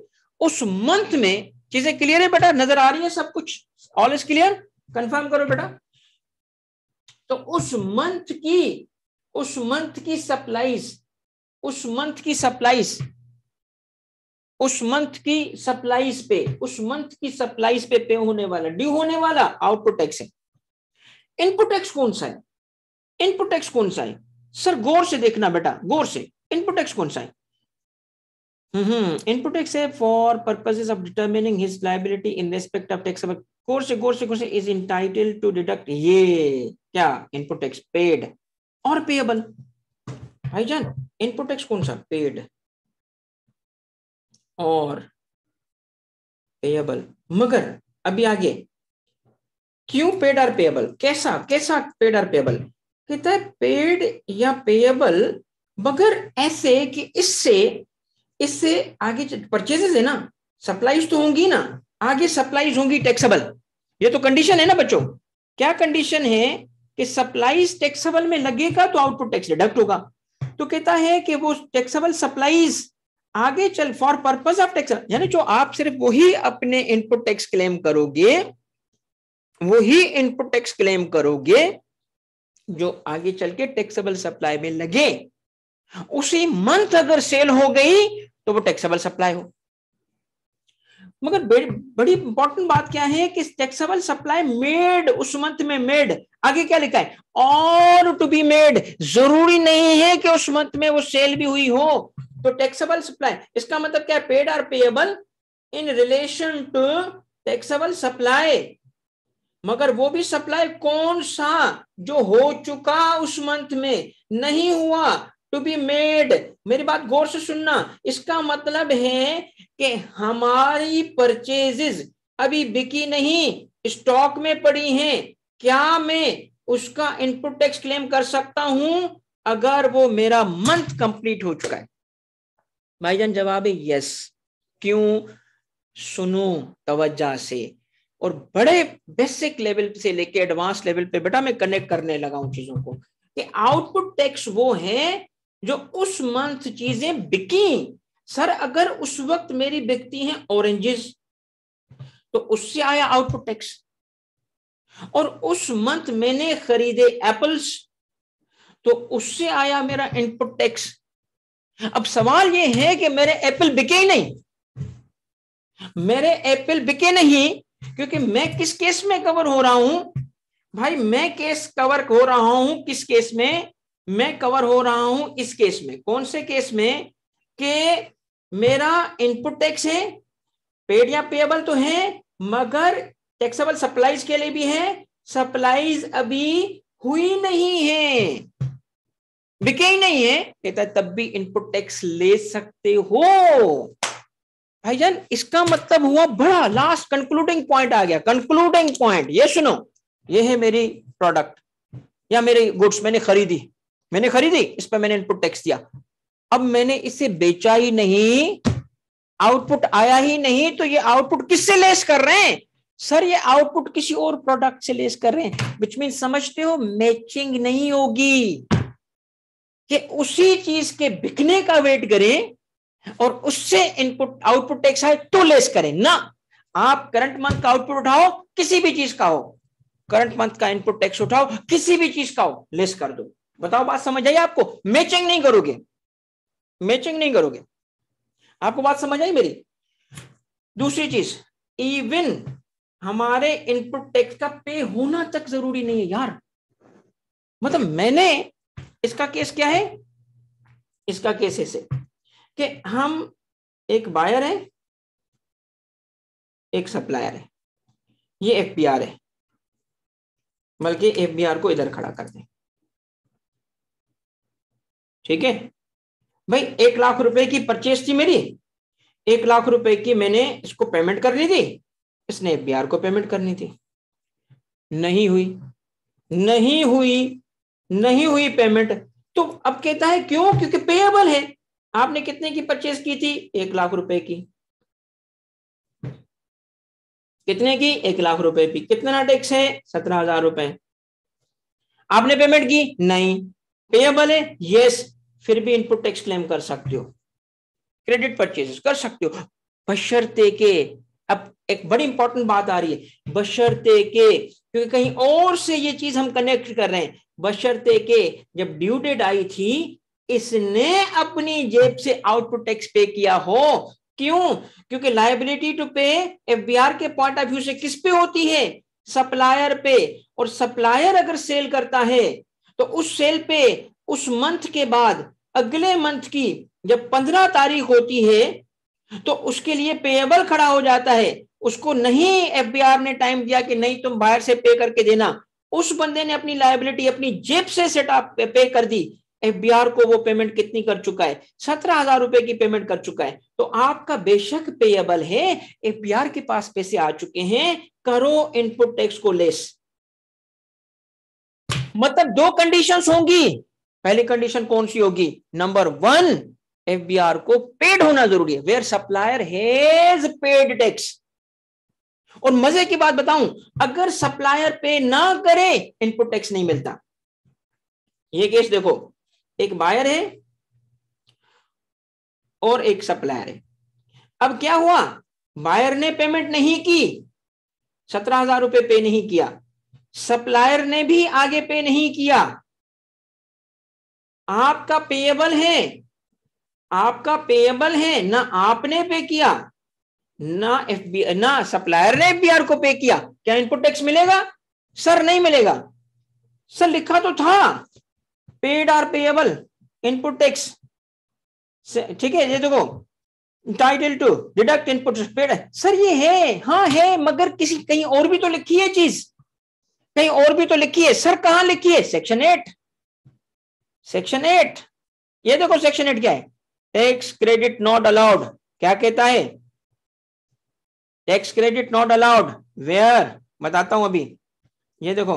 उस मंथ में चीजें क्लियर है बेटा नजर आ रही है सब कुछ ऑल इज क्लियर कंफर्म करो बेटा तो उस मंथ की उस मंथ की सप्लाईज उस मंथ की सप्लाईज उस मंथ की सप्लाईज पे उस मंथ की सप्लाईज पे पे होने वाला ड्यू होने वाला आउटपुट टैक्स है इनपुट एक्स कौन सा है इनपुट एक्स कौन सा है सर गौर से देखना बेटा गौर से इनपुट एक्स कौन सा है हम्म, इनपुट एक्स है for purposes of determining his liability in respect of tax गौर से गौर से गौर से इज इंटाइटल टू डिडक्ट ये क्या इनपुट टैक्स पेड और पेएबल भाई जान इनपुट टैक्स कौन सा पेड और पेएबल मगर अभी आगे क्यों पेड आर पेबल कैसा कैसा पेड आर पेबल कहता है पेड या पेएबल मगर ऐसे कि इससे इससे आगे परचेजेस है ना सप्लाईज तो होंगी ना आगे सप्लाईज होंगी टैक्सेबल ये तो कंडीशन है ना बच्चों क्या कंडीशन है कि सप्लाईज टैक्सेबल में लगेगा तो आउटपुट टैक्स डिडक्ट होगा तो कहता है कि वो टैक्सेबल सप्लाईज आगे चल फॉर पर्पज ऑफ टैक्स यानी जो आप सिर्फ वही अपने इनपुट टैक्स क्लेम करोगे वही इनपुट टैक्स क्लेम करोगे जो आगे चल के टैक्सेबल सप्लाई में लगे उसी मंथ अगर सेल हो गई तो वो टैक्सेबल सप्लाई हो मगर बड़ी इंपॉर्टेंट बात क्या है कि टैक्सेबल सप्लाई मेड उस मंथ में मेड आगे क्या लिखा है और टू बी मेड जरूरी नहीं है कि उस मंथ में वो सेल भी हुई हो तो टैक्सेबल सप्लाई इसका मतलब क्या paid or payable in relation to taxable supply मगर वो भी सप्लाई कौन सा जो हो चुका उस मंथ में नहीं हुआ टू बी मेड मेरी बात गौर से सुनना इसका मतलब है कि हमारी परचेजेस अभी बिकी नहीं स्टॉक में पड़ी हैं क्या मैं उसका इनपुट टैक्स क्लेम कर सकता हूं अगर वो मेरा मंथ कंप्लीट हो चुका है भाईजान जवाब है यस क्यों सुनो तवज्जा से और बड़े बेसिक लेवल से लेके एडवांस लेवल पे बेटा मैं कनेक्ट करने लगा हूं चीजों को कि आउटपुट टैक्स वो है जो उस मंथ चीजें बिकी सर अगर उस वक्त मेरी बिकती हैं ऑरेंजेस तो उससे आया आउटपुट टैक्स और उस मंथ मैंने खरीदे एप्पल्स तो उससे आया मेरा इनपुट टैक्स अब सवाल यह है कि मेरे एप्पल बिके ही नहीं मेरे एप्पल बिके नहीं क्योंकि मैं किस केस में कवर हो रहा हूं भाई मैं केस कवर हो रहा हूं किस केस में मैं कवर हो रहा हूं इस केस में कौन से केस में के मेरा इनपुट टैक्स है पेड या पेबल तो है मगर टैक्सेबल सप्लाईज के लिए भी है सप्लाईज अभी हुई नहीं है बिके ही नहीं है कहता तब भी इनपुट टैक्स ले सकते हो भाईजान इसका मतलब हुआ बड़ा लास्ट कंक्लूडिंग पॉइंट आ गया कंक्लूडिंग पॉइंट ये सुनो ये है मेरी प्रोडक्ट या मेरे गुड्स मैंने खरीदी मैंने खरीदी इस पर मैंने इनपुट टैक्स दिया अब मैंने इसे बेचा ही नहीं आउटपुट आया ही नहीं तो ये आउटपुट किससे लेस कर रहे हैं सर ये आउटपुट किसी और प्रोडक्ट से लेस कर रहे हैं विच मीन समझते हो मैचिंग नहीं होगी कि उसी चीज के बिकने का वेट करें और उससे इनपुट आउटपुट टैक्स आए तो लेस करें ना आप करंट मंथ का आउटपुट उठाओ किसी भी चीज का हो करंट मंथ का इनपुट टैक्स उठाओ किसी भी चीज का हो लेस कर दो बताओ बात समझ आई आपको मैचिंग नहीं करोगे मैचिंग नहीं करोगे आपको बात समझ आई मेरी दूसरी चीज इवन हमारे इनपुट टैक्स का पे होना तक जरूरी नहीं है यार मतलब मैंने इसका केस क्या है इसका केस ऐसे कि हम एक बायर है एक सप्लायर है ये एफ बी आर है बल्कि एफ बी आर को इधर खड़ा कर दें ठीक है भाई एक लाख रुपए की परचेज थी मेरी एक लाख रुपए की मैंने इसको पेमेंट करनी थी इसने एफ बी आर को पेमेंट करनी थी नहीं हुई नहीं हुई नहीं हुई पेमेंट तो अब कहता है क्यों क्योंकि पेएबल है आपने कितने की परचेज की थी एक लाख रुपए की कितने की एक लाख रुपए की कितना टैक्स है सत्रह हजार रुपए आपने पेमेंट की नहीं पेएबल है यस फिर भी इनपुट टैक्स क्लेम कर सकते हो क्रेडिट परचेज कर सकते हो बशर्ते के अब एक बड़ी इंपॉर्टेंट बात आ रही है बशर्ते के क्योंकि कहीं और से ये चीज हम कनेक्ट कर रहे हैं बशर्ते के जब ड्यू डेट आई थी इसने अपनी जेब से आउटपुट टैक्स पे किया हो क्यों क्योंकि लाइबिलिटी टू पे एफबीआर के पॉइंट ऑफ व्यू से किस पे होती है सप्लायर पे और सप्लायर अगर सेल करता है तो उस सेल पे उस मंथ के बाद अगले मंथ की जब पंद्रह तारीख होती है तो उसके लिए पेएबल खड़ा हो जाता है उसको नहीं आर ने टाइम दिया कि नहीं तुम बाहर से पे करके देना उस बंदे ने अपनी लाइबिलिटी अपनी जेब से सेटअप पे कर दी एफबीआर को वो पेमेंट कितनी कर चुका है सत्रह हजार रुपए की पेमेंट कर चुका है तो आपका बेशक पेबल है एफबीआर के पास पैसे आ चुके हैं करो इनपुट टैक्स को लेस मतलब दो कंडीशंस होंगी पहली कंडीशन कौन सी होगी नंबर वन एफबीआर को पेड होना जरूरी है where supplier has paid tax और मजे की बात बताऊं अगर सप्लायर पे ना करे इनपुट टैक्स नहीं मिलता ये केस देखो एक बायर है और एक सप्लायर है अब क्या हुआ बायर ने पेमेंट नहीं की सत्रह हजार रुपये पे नहीं किया सप्लायर ने भी आगे पे नहीं किया आपका पेएबल है आपका पेएबल है ना आपने पे किया ना एफ बी ना सप्लायर ने एफ को पे किया क्या इनपुट टैक्स मिलेगा सर नहीं मिलेगा सर लिखा तो था पेड और पेएबल इनपुट टैक्स ठीक है ये देखो title to deduct input paid sir ये है हाँ है मगर किसी कहीं और भी तो लिखी है चीज कहीं और भी तो लिखी है सर कहा लिखी है सेक्शन एट सेक्शन एट ये देखो सेक्शन एट क्या है टैक्स क्रेडिट नॉट अलाउड क्या कहता है tax credit not allowed where बताता हूं अभी ये देखो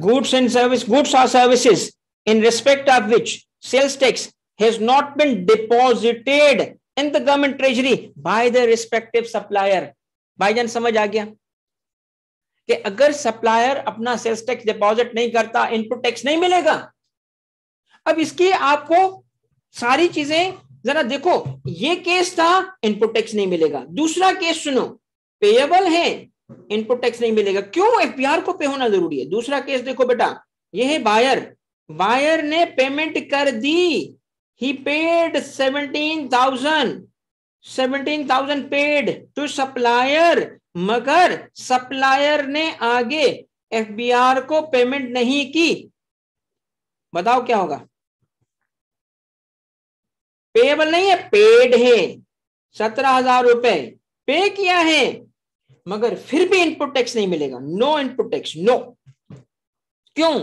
goods and service goods or services in respect of which sales tax has not been deposited in the government treasury by the respective supplier bhai jan samajh aa gaya ke agar supplier apna sales tax deposit nahi karta input tax nahi milega ab iski aapko sari cheeze जरा देखो ये case था input tax नहीं मिलेगा दूसरा case सुनो payable है input tax नहीं मिलेगा क्यों एफपीआर को पे होना जरूरी है दूसरा केस देखो बेटा ये है बायर बायर ने पेमेंट कर दी ही paid seventeen thousand seventeen thousand paid to supplier मगर सप्लायर ने आगे एफबीआर को पेमेंट नहीं की बताओ क्या होगा पेबल नहीं है पेड है सत्रह हजार रुपए पे किया है मगर फिर भी इनपुट टैक्स नहीं मिलेगा नो इनपुट टैक्स नो क्यों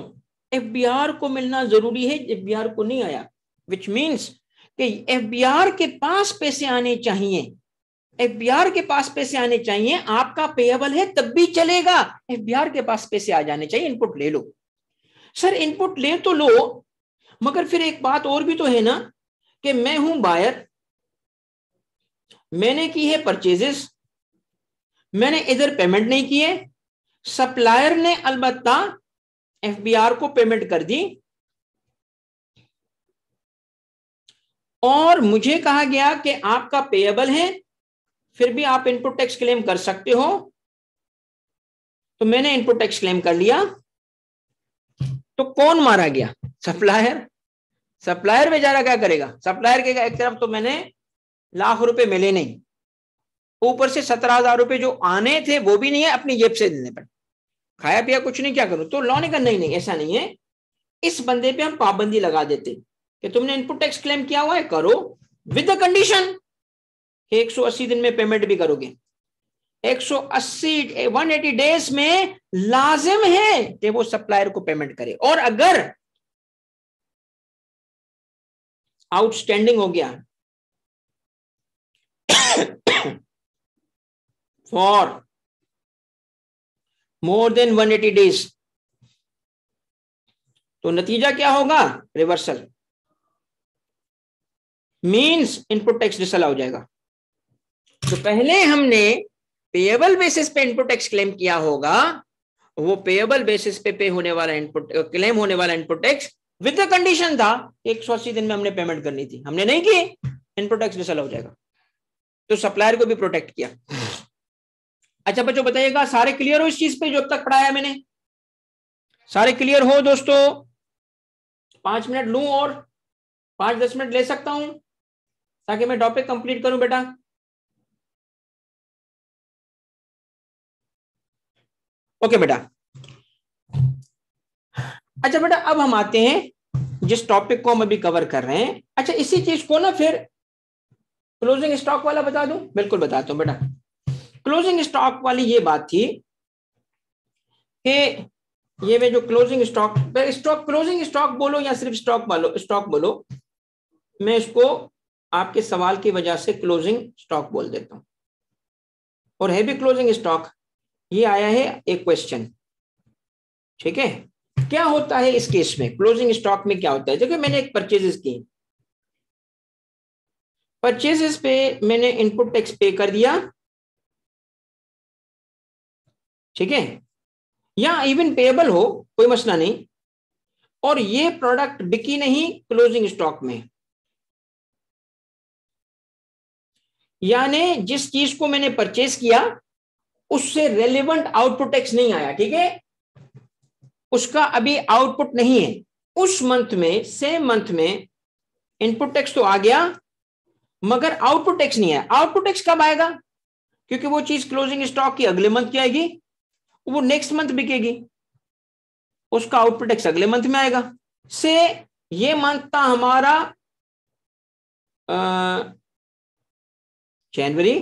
आर को मिलना जरूरी है एफबीआर को नहीं आया विच मीन्स कि एफबीआर के पास पैसे आने चाहिए एफबीआर के पास पैसे आने चाहिए आपका पेएबल है तब भी चलेगा आर के पास पैसे आ जाने चाहिए इनपुट ले लो सर इनपुट ले तो लो मगर फिर एक बात और भी तो है ना कि मैं हूं बायर मैंने की है परचेजेस मैंने इधर पेमेंट नहीं किए सप्लायर ने अलबत्ता एफबीआर को पेमेंट कर दी और मुझे कहा गया कि आपका पेएबल है फिर भी आप इनपुट टैक्स क्लेम कर सकते हो तो मैंने इनपुट टैक्स क्लेम कर लिया तो कौन मारा गया सप्लायर सप्लायर बेचारा क्या करेगा सप्लायर के एक तरफ तो मैंने लाख रुपए मिले नहीं ऊपर से सत्रह हजार रुपए जो आने थे वो भी नहीं है अपनी जेब से देने पड़े खाया पिया कुछ नहीं क्या करो तो लॉ ने कहा नहीं नहीं ऐसा नहीं है इस बंदे पे हम पाबंदी लगा देते कि तुमने इनपुट टैक्स क्लेम किया हुआ है करो विद कंडीशन कंडीशन सौ अस्सी दिन में पेमेंट भी करोगे एक सौ अस्सी वन एटी डेज में लाजिम है कि वो सप्लायर को पेमेंट करे और अगर आउटस्टैंडिंग हो गया for more than 180 days तो नतीजा क्या होगा reversal means input tax disallow हो जाएगा तो पहले हमने पेएबल बेसिस पे इनपुट टैक्स क्लेम किया होगा वो पेएबल बेसिस पे पे होने वाला इनपुट क्लेम होने वाला input tax with the condition था एक सौ अस्सी दिन में हमने पेमेंट करनी थी हमने नहीं की इनपुट टैक्स डिसल हो जाएगा तो सप्लायर को भी प्रोटेक्ट किया अच्छा बच्चों बताइएगा सारे क्लियर हो इस चीज पे जो अब तक पढ़ाया मैंने सारे क्लियर हो दोस्तों पांच मिनट लू और पांच दस मिनट ले सकता हूं ताकि मैं टॉपिक कंप्लीट करूं बेटा ओके बेटा अच्छा बेटा अब हम आते हैं जिस टॉपिक को हम अभी कवर कर रहे हैं अच्छा इसी चीज को ना फिर क्लोजिंग स्टॉक वाला बता दूं बिल्कुल बताता हूं बेटा क्लोजिंग स्टॉक वाली ये बात थी कि ये मैं जो closing stock stock closing stock बोलो या सिर्फ स्टॉक बोलो स्टॉक बोलो मैं इसको आपके सवाल की वजह से क्लोजिंग स्टॉक बोल देता हूं और है भी क्लोजिंग स्टॉक ये आया है एक क्वेश्चन ठीक है क्या होता है इस केस में क्लोजिंग स्टॉक में क्या होता है देखिए मैंने एक परचेजेस की परचेजेस पे मैंने इनपुट टैक्स पे कर दिया ठीक है या इवन पेएबल हो कोई मसला नहीं और ये प्रोडक्ट बिकी नहीं क्लोजिंग स्टॉक में यानी जिस चीज को मैंने परचेस किया उससे रेलिवेंट आउटपुट टैक्स नहीं आया ठीक है उसका अभी आउटपुट नहीं है उस मंथ में सेम मंथ में इनपुट टैक्स तो आ गया मगर आउटपुट टैक्स नहीं आया आउटपुट टैक्स कब आएगा क्योंकि वो चीज क्लोजिंग स्टॉक की अगले मंथ की आएगी वो नेक्स्ट मंथ बिकेगी उसका आउटपुट टैक्स अगले मंथ में आएगा से ये मंथ था हमारा जनवरी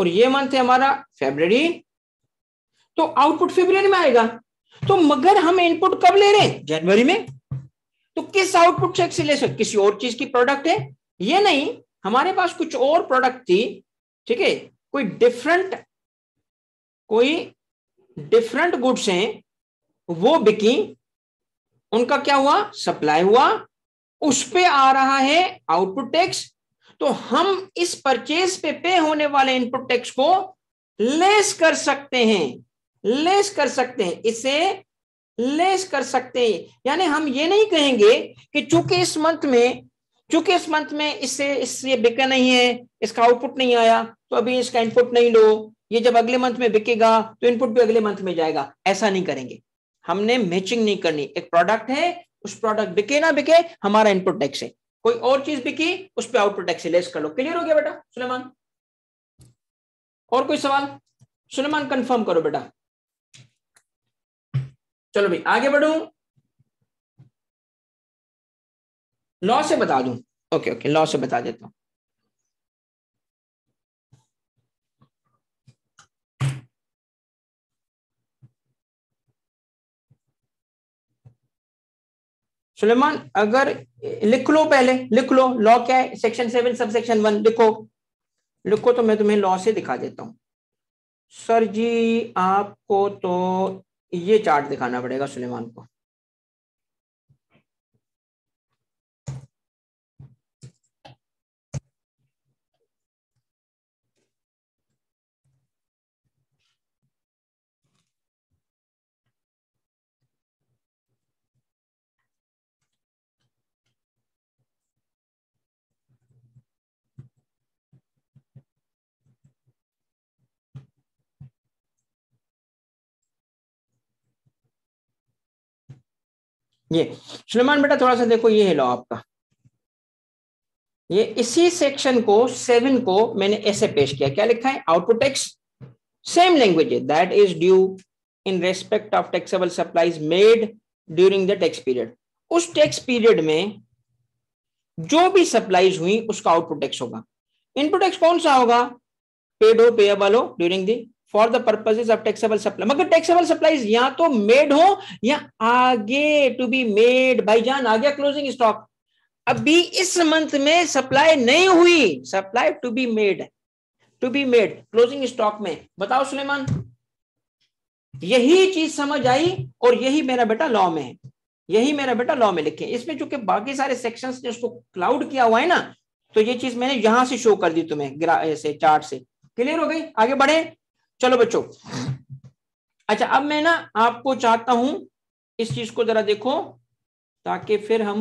और ये मंथ है हमारा फेबररी तो आउटपुट फेबररी में आएगा तो मगर हम इनपुट कब ले रहे हैं जनवरी में तो किस आउटपुट चेक से ले सकते किसी और चीज की प्रोडक्ट है ये नहीं हमारे पास कुछ और प्रोडक्ट थी ठीक है कोई डिफरेंट कोई डिफरेंट गुड्स हैं वो बिकी उनका क्या हुआ सप्लाई हुआ उस पे आ रहा है आउटपुट टैक्स तो हम इस परचेज पे पे होने वाले इनपुट टैक्स को लेस कर सकते हैं लेस कर सकते हैं इसे लेस कर सकते हैं यानी हम ये नहीं कहेंगे कि चूंकि इस मंथ में चूंकि इस मंथ में इससे इससे बिका नहीं है इसका आउटपुट नहीं आया तो अभी इसका इनपुट नहीं लो ये जब अगले मंथ में बिकेगा तो इनपुट भी अगले मंथ में जाएगा ऐसा नहीं करेंगे हमने मैचिंग नहीं करनी एक प्रोडक्ट है उस प्रोडक्ट बिके ना बिके हमारा इनपुट टैक्स है कोई और चीज बिकी उस पर आउटपुट टैक्स लेस कर लो क्लियर हो गया बेटा सुलेमान और कोई सवाल सुलेमान कंफर्म करो बेटा चलो भाई आगे बढ़ू लॉ से बता दू ओके ओके लॉ से बता देता हूं सुलेमान अगर लिख लो पहले लिख लो लॉ क्या है section seven sub section one लिखो लिखो तो मैं तुम्हें लॉ से दिखा देता हूं सर जी आपको तो ये चार्ट दिखाना पड़ेगा सुलेमान को ये सुलेमान बेटा थोड़ा सा देखो ये लो आपका ये इसी सेक्शन को सेवन को मैंने ऐसे पेश किया क्या लिखा है आउटपुट टैक्स सेम लैंग्वेज है that is due in respect of taxable supplies made during the tax period उस टैक्स पीरियड में जो भी सप्लाईज हुई उसका आउटपुट टैक्स होगा इनपुट टैक्स कौन सा होगा पेड हो पेबल हो during the for the purposes of taxable supply मगर टैक्सेबल सप्लाई या तो मेड हो या आगे टू बी मेड बाई जान आ गया क्लोजिंग स्टॉक अभी इस मंथ में सप्लाई नहीं हुई supply to be made to be made closing stock में बताओ सुलेमान यही चीज समझ आई और यही मेरा बेटा लॉ में है यही मेरा बेटा लॉ में लिखे इसमें चूंकि बाकी सारे सेक्शंस ने उसको क्लाउड किया हुआ है ना तो ये चीज मैंने यहां से शो कर दी तुम्हें ऐसे चार्ट से क्लियर हो गई आगे बढ़े चलो बच्चों अच्छा अब मैं ना आपको चाहता हूं इस चीज को जरा देखो ताकि फिर हम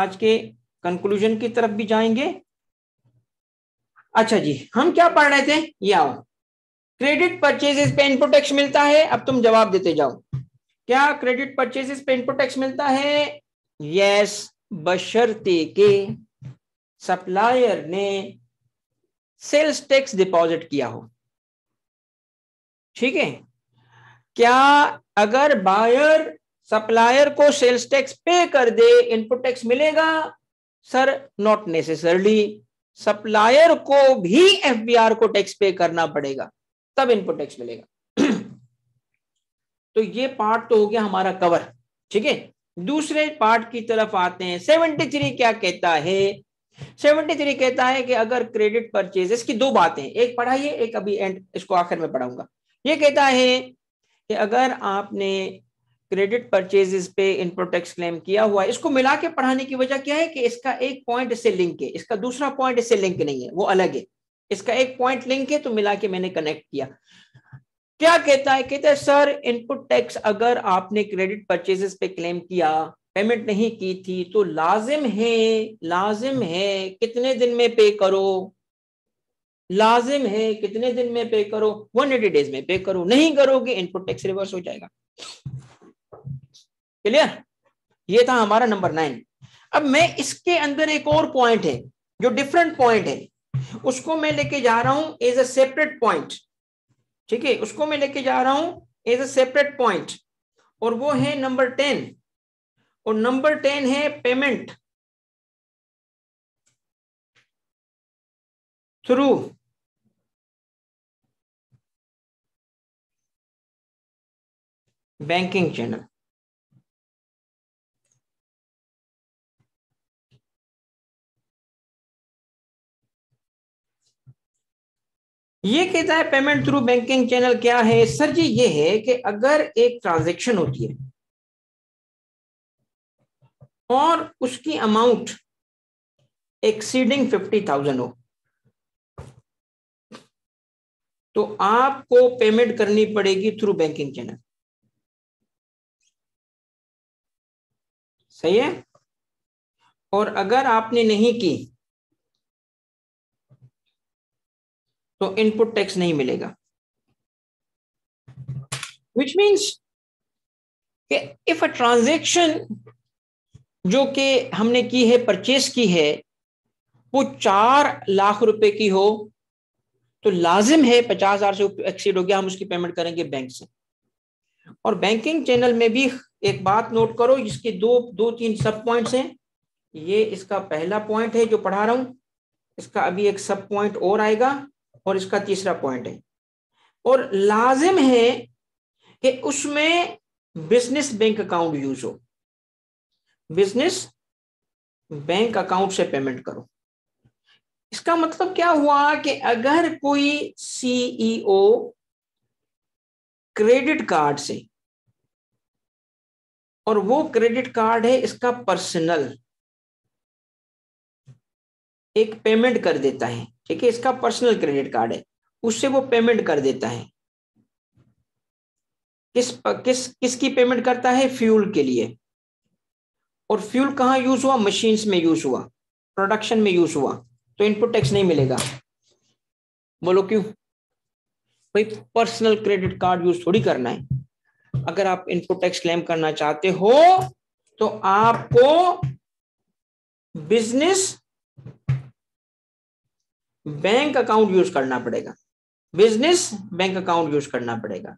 आज के कंक्लूजन की तरफ भी जाएंगे अच्छा जी हम क्या पढ़ रहे थे ये आओ क्रेडिट परचेजेस पे इनपुट टैक्स मिलता है अब तुम जवाब देते जाओ क्या क्रेडिट परचेजेस पे इनपुट टैक्स मिलता है यस बशर्ते के सप्लायर ने सेल्स टैक्स डिपॉजिट किया हो ठीक है क्या अगर बायर सप्लायर को सेल्स टैक्स पे कर दे इनपुट टैक्स मिलेगा सर नॉट नेसेसरली सप्लायर को भी एफबीआर को टैक्स पे करना पड़ेगा तब इनपुट टैक्स मिलेगा तो ये पार्ट तो हो गया हमारा कवर ठीक है दूसरे पार्ट की तरफ आते हैं सेवेंटी थ्री क्या कहता है सेवेंटी थ्री कहता है कि अगर क्रेडिट परचेज इसकी दो बातें एक पढ़ाइए एक अभी एंड इसको आखिर में पढ़ाऊंगा ये कहता है कि अगर आपने क्रेडिट परचेजेस पे इनपुट टैक्स क्लेम किया हुआ इसको मिला के पढ़ाने की वजह क्या है कि इसका एक पॉइंट इससे लिंक है इसका दूसरा पॉइंट इससे लिंक नहीं है वो अलग है इसका एक पॉइंट लिंक है तो मिला के मैंने कनेक्ट किया क्या कहता है कहता है सर इनपुट टैक्स अगर आपने क्रेडिट परचेजेस पे क्लेम किया पेमेंट नहीं की थी तो लाजिम है लाजिम है कितने दिन में पे करो लाजिम है कितने दिन में पे करो वन एटी डेज में पे करो नहीं करोगे इनपुट टैक्स रिवर्स हो जाएगा क्लियर ये था हमारा नंबर नाइन अब मैं इसके अंदर एक और पॉइंट है जो डिफरेंट पॉइंट है उसको मैं लेके जा रहा हूं एज अ सेपरेट पॉइंट ठीक है उसको मैं लेके जा रहा हूं एज अ सेपरेट पॉइंट और वो है नंबर टेन और नंबर टेन है पेमेंट थ्रू बैंकिंग चैनल ये कहता है पेमेंट थ्रू बैंकिंग चैनल क्या है सर जी ये है कि अगर एक ट्रांजैक्शन होती है और उसकी अमाउंट एक्सीडिंग फिफ्टी थाउजेंड हो तो आपको पेमेंट करनी पड़ेगी थ्रू बैंकिंग चैनल सही है और अगर आपने नहीं की तो इनपुट टैक्स नहीं मिलेगा which means if a transaction जो कि हमने की है परचेस की है वो चार लाख रुपए की हो तो लाजिम है पचास हजार से एक्सीड हो गया हम उसकी पेमेंट करेंगे बैंक से और बैंकिंग चैनल में भी एक बात नोट करो जिसके दो दो तीन सब पॉइंट्स हैं ये इसका पहला पॉइंट है जो पढ़ा रहा हूं इसका अभी एक सब पॉइंट और आएगा और इसका तीसरा पॉइंट है और लाजिम है कि उसमें बिजनेस बैंक अकाउंट यूज हो बिजनेस बैंक अकाउंट से पेमेंट करो इसका मतलब क्या हुआ कि अगर कोई सीईओ क्रेडिट कार्ड से और वो क्रेडिट कार्ड है इसका पर्सनल एक पेमेंट कर देता है ठीक है इसका पर्सनल क्रेडिट कार्ड है उससे वो पेमेंट कर देता है किस किस किसकी पेमेंट करता है फ्यूल के लिए और फ्यूल कहाँ यूज हुआ मशीन में यूज हुआ प्रोडक्शन में यूज हुआ तो इनपुट टैक्स नहीं मिलेगा बोलो क्यों भाई पर्सनल क्रेडिट कार्ड यूज थोड़ी करना है अगर आप इनपुट टैक्स क्लेम करना चाहते हो तो आपको बिजनेस बैंक अकाउंट यूज करना पड़ेगा बिजनेस बैंक अकाउंट यूज करना पड़ेगा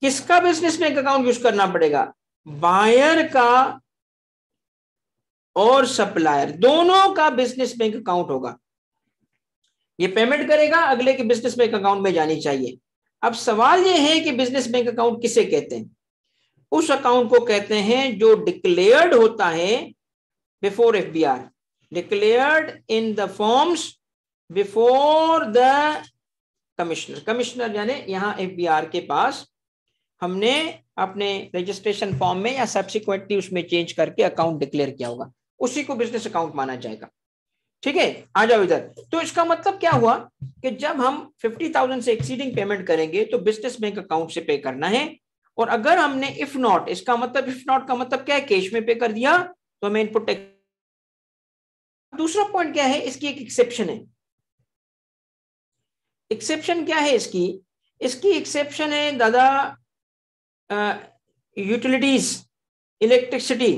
किसका बिजनेस बैंक अकाउंट यूज करना पड़ेगा बायर का और सप्लायर दोनों का बिजनेस बैंक अकाउंट होगा ये पेमेंट करेगा अगले के बिजनेस बैंक अकाउंट में जानी चाहिए अब सवाल ये है कि बिजनेस बैंक अकाउंट किसे कहते हैं उस अकाउंट को कहते हैं जो डिक्लेयर्ड होता है before F B R declared in the forms before the commissioner commissioner यानी यहां एफ बी आर के पास हमने अपने रजिस्ट्रेशन फॉर्म में या सब्सिक्वेंटली उसमें चेंज करके अकाउंट डिक्लेयर किया होगा उसी को बिजनेस अकाउंट माना जाएगा ठीक है आ जाओ इधर तो इसका मतलब क्या हुआ कि जब हम 50,000 से एक्सीडिंग पेमेंट करेंगे तो बिजनेस बैंक अकाउंट से पे करना है और अगर हमने इफ नॉट इसका मतलब इफ नॉट का मतलब क्या है कैश में पे कर दिया तो हमें इनपुट टैक्स दूसरा पॉइंट क्या है इसकी एक एक्सेप्शन है एक्सेप्शन क्या है इसकी इसकी एक्सेप्शन है दादा यूटिलिटीज इलेक्ट्रिसिटी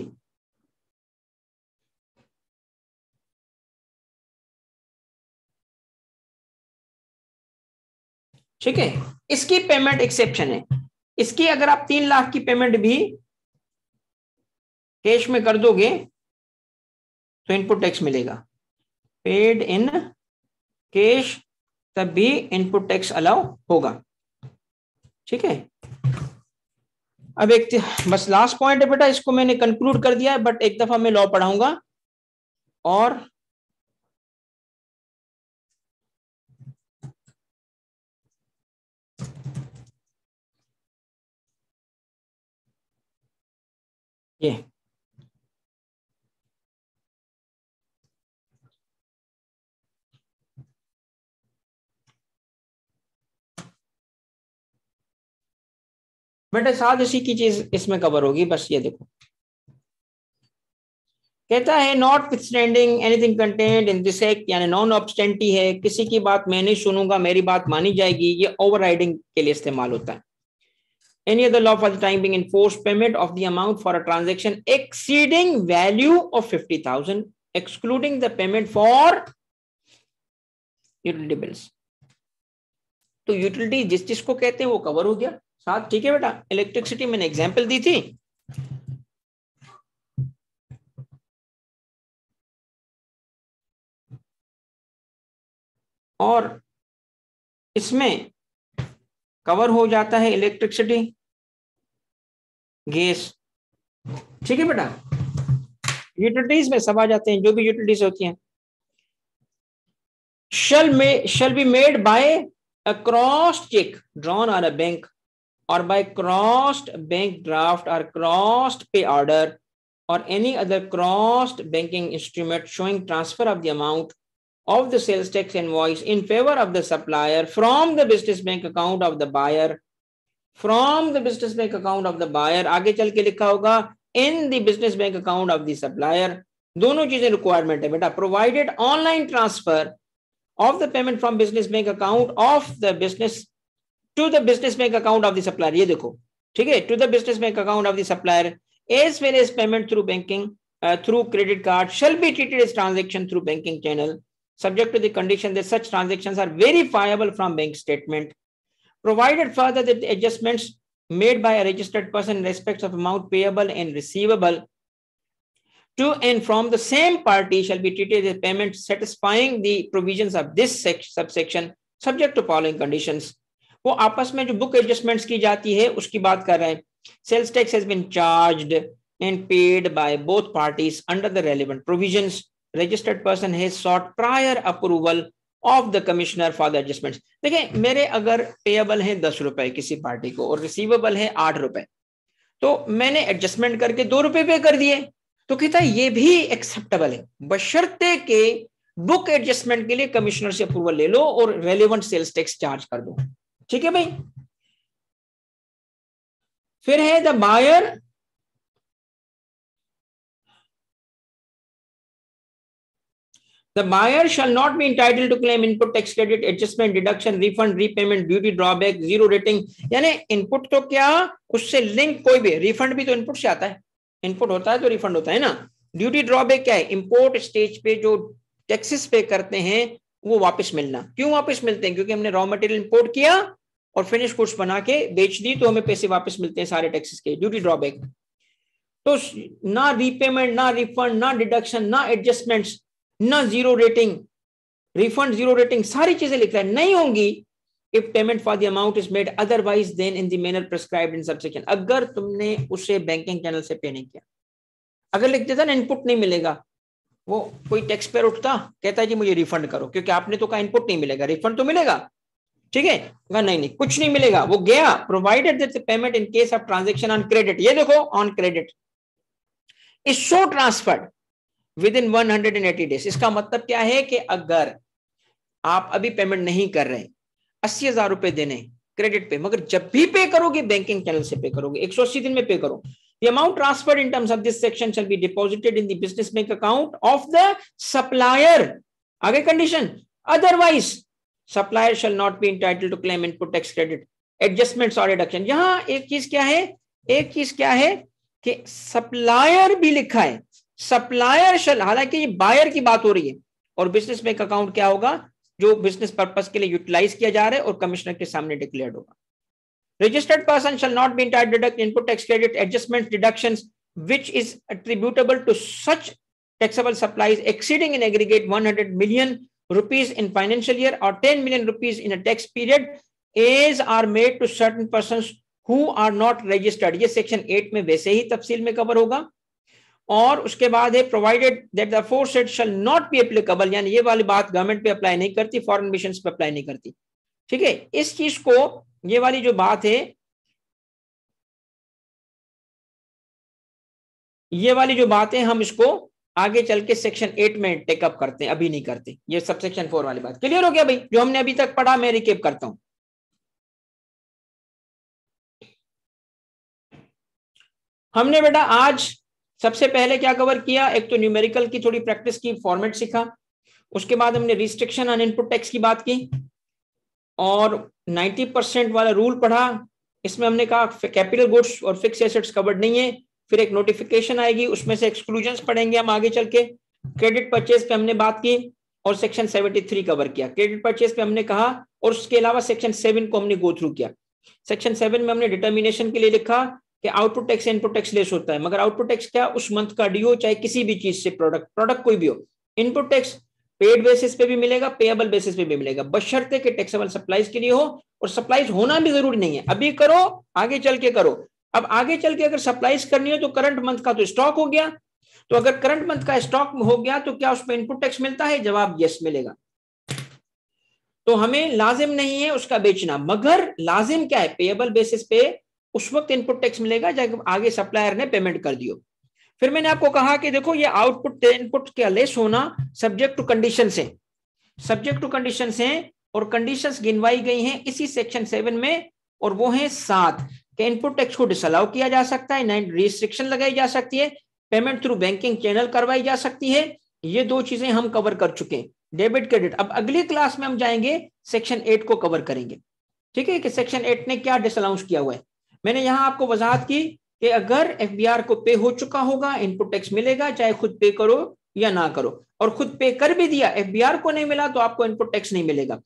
ठीक है इसकी पेमेंट एक्सेप्शन है इसकी अगर आप तीन लाख की पेमेंट भी कैश में कर दोगे तो इनपुट टैक्स मिलेगा पेड इन कैश तब भी इनपुट टैक्स अलाउ होगा ठीक है अब एक बस लास्ट पॉइंट है बेटा इसको मैंने कंक्लूड कर दिया है बट एक दफा मैं लॉ पढ़ाऊंगा और ये बेटा साथ उसी की चीज इसमें कवर होगी बस ये देखो कहता है notwithstanding anything contained in this act यानी नॉन ऑब्सटेंटी है किसी की बात मैं नहीं सुनूंगा मेरी बात मानी जाएगी ये ओवर के लिए इस्तेमाल होता है any other law for the time being enforced payment of the amount for a transaction exceeding value of 50000 excluding the payment for utility bills तो utility जिस जिस को कहते हैं वो कवर हो गया साथ ठीक है बेटा इलेक्ट्रिसिटी मैंने एग्जांपल दी थी और इसमें कवर हो जाता है इलेक्ट्रिसिटी गैस ठीक है बेटा यूटिलिटीज में सब आ जाते हैं जो भी यूटिलिटीज होती हैं शल में shall be made by cross cheque drawn or a bank और बाय क्रॉस्ड बैंक ड्राफ्ट और क्रॉस्ड पे ऑर्डर और any other crossed banking instrument showing transfer of the amount of the sales tax invoice in favor of the supplier from the business bank account of the buyer from the business bank account of the buyer आगे चल लिखा होगा in the business bank account of the supplier दोनों चीजें requirement है बेटा provided online transfer of the payment from business bank account of the business to the business bank account of the supplier ये देखो ठीक है to the business bank account of the supplier as well as payment through banking uh, through credit card shall be treated as transaction through banking channel subject to the condition that such transactions are verifiable from bank statement, provided further that the adjustments made by a registered person in respect of amount payable and receivable to and from the same party shall be treated as payment satisfying the provisions of this subsection subject to following conditions. वो आपस में जो book adjustments की जाती है उसकी बात कर रहे हैं Sales tax has been charged and paid by both parties under the relevant provisions registered person has sought prior approval of the commissioner for the adjustment देखिए मेरे अगर पेएबल है दस रुपए किसी पार्टी को और रिसीवेबल है आठ रुपए तो मैंने एडजस्टमेंट करके दो रुपए पे कर दिए तो कहता ये भी एक्सेप्टेबल है बशर्ते के बुक एडजस्टमेंट के लिए कमिश्नर से अप्रूवल ले लो और रेलिवेंट सेल्स टैक्स चार्ज कर दो ठीक है भाई फिर है the buyer The buyer shall not be entitled to claim input tax credit, adjustment, deduction, refund, repayment, duty drawback, zero rating. यानी इनपुट तो क्या उससे लिंक कोई भी रिफंड भी तो इनपुट से आता है इनपुट होता है तो रिफंड होता है ना ड्यूटी ड्रॉबैक क्या है इंपोर्ट स्टेज पे जो टैक्सेस पे करते हैं वो वापस मिलना क्यों वापस मिलते हैं क्योंकि हमने रॉ मटेरियल इंपोर्ट किया और फिनिश गुड्स बना के बेच दी तो हमें पैसे वापस मिलते हैं सारे टैक्सेस के ड्यूटी ड्रॉबैक तो ना रीपेमेंट ना रिफंड ना डिडक्शन ना एडजस्टमेंट्स ना zero rating refund zero rating सारी चीजें लिख रहा है नहीं होंगी if payment for the amount is made otherwise than in the manner prescribe in सबसे अगर तुमने उसे बैंकिंग चैनल से पे नहीं किया अगर लिख देता ना इनपुट नहीं मिलेगा वो कोई टैक्स पेयर उठता कहता है जी मुझे रिफंड करो क्योंकि आपने तो कहा इनपुट नहीं मिलेगा रिफंड तो मिलेगा ठीक है नहीं नहीं कुछ नहीं मिलेगा वो गया provided that payment in case of transaction on credit ये देखो on credit is so transferred within one hundred and eighty days इसका मतलब क्या है कि अगर आप अभी पेमेंट नहीं कर रहे अस्सी हजार रुपए देने क्रेडिट पे मगर जब भी पे करोगे बैंकिंग चैनल से पे करोगे एक सौ अस्सी दिन में पे करो The amount transferred in terms of this section shall be deposited in the business bank account of the supplier. Again, condition. Otherwise, supplier shall not be entitled to claim input tax credit. Adjustments or reduction. यहां एक चीज क्या है एक चीज क्या है कि सप्लायर भी लिखा है सप्लायर शल हालांकि ये बायर की बात हो रही है और बिजनेस बैंक अकाउंट क्या होगा जो बिजनेस पर्पज के लिए यूटिलाइज किया जा रहा है और कमिश्नर के सामने डिक्लेयर होगा registered person shall not be entitled deduct input tax credit adjustment deduction which is attributable to such taxable supplies exceeding in aggregate one hundred million rupees in financial year और ten million rupees in tax period as are made to certain persons who are not registered ये section eight में वैसे ही तफसील में cover होगा और उसके बाद है provided that the aforesaid shall not be applicable यानी ये वाली बात गवर्नमेंट पे अप्लाई नहीं करती फॉरेन मिशन पे अप्लाई नहीं करती ठीक है इस चीज को ये वाली जो बात है ये वाली जो बात है हम इसको आगे चल के सेक्शन एट में टेकअप करते हैं अभी नहीं करते ये सब सेक्शन फोर वाली बात क्लियर हो गया भाई जो हमने अभी तक पढ़ा मैं रिकेप करता हूं हमने बेटा आज सबसे पहले क्या कवर किया एक तो न्यूमेरिकल की थोड़ी प्रैक्टिस की फॉर्मेट सीखा उसके बाद हमने रिस्ट्रिक्शन ऑन इनपुट टैक्स की बात की और 90 परसेंट वाला रूल पढ़ा इसमें हमने कहा कैपिटल गुड्स और फिक्स एसेट्स कवर्ड नहीं है फिर एक नोटिफिकेशन आएगी उसमें से एक्सक्लूजन पढ़ेंगे हम आगे चल के क्रेडिट परचेज पे हमने बात की और सेक्शन 73 कवर किया क्रेडिट परचेज पे हमने कहा और उसके अलावा सेक्शन सेवन को हमने गो थ्रू किया सेक्शन सेवन में हमने डिटर्मिनेशन के लिए लिखा कि output tax input tax less होता है मगर आउटपुट टैक्स क्या उस मंथ का ड्यू चाहे किसी भी चीज से प्रोडक्ट प्रोडक्ट कोई भी हो इनपुट टैक्स पेड बेसिस पे भी मिलेगा पेएबल बेसिस पे भी मिलेगा बशर्ते कि टैक्सेबल सप्लाईज के लिए हो और सप्लाईज होना भी जरूरी नहीं है अभी करो आगे चल के करो अब आगे चल के अगर सप्लाईज करनी हो तो करंट मंथ का तो स्टॉक हो गया तो अगर करंट मंथ का स्टॉक हो गया तो क्या उसमें इनपुट टैक्स मिलता है जवाब यस मिलेगा तो हमें लाजिम नहीं है उसका बेचना मगर लाजिम क्या है पेएबल बेसिस पे उस वक्त इनपुट टैक्स मिलेगा जब आगे सप्लायर ने पेमेंट कर दियो फिर मैंने आपको कहा कि देखो ये आउटपुट इनपुट के लेस होना सब्जेक्ट टू कंडीशन है सब्जेक्ट टू कंडीशन है और कंडीशन गिनवाई गई हैं इसी सेक्शन सेवन में और वो है सात कि इनपुट टैक्स को डिसअलाउ किया जा सकता है नाइन रिस्ट्रिक्शन लगाई जा सकती है पेमेंट थ्रू बैंकिंग चैनल करवाई जा सकती है ये दो चीजें हम कवर कर चुके हैं डेबिट क्रेडिट अब अगली क्लास में हम जाएंगे सेक्शन एट को कवर करेंगे ठीक है कि सेक्शन एट ने क्या डिसअलाउंस किया हुआ है मैंने यहां आपको वजाहत की कि अगर आर को पे हो चुका होगा इनपुट टैक्स मिलेगा चाहे खुद पे करो या ना करो और खुद पे कर भी दिया आर को नहीं मिला तो आपको इनपुट टैक्स नहीं मिलेगा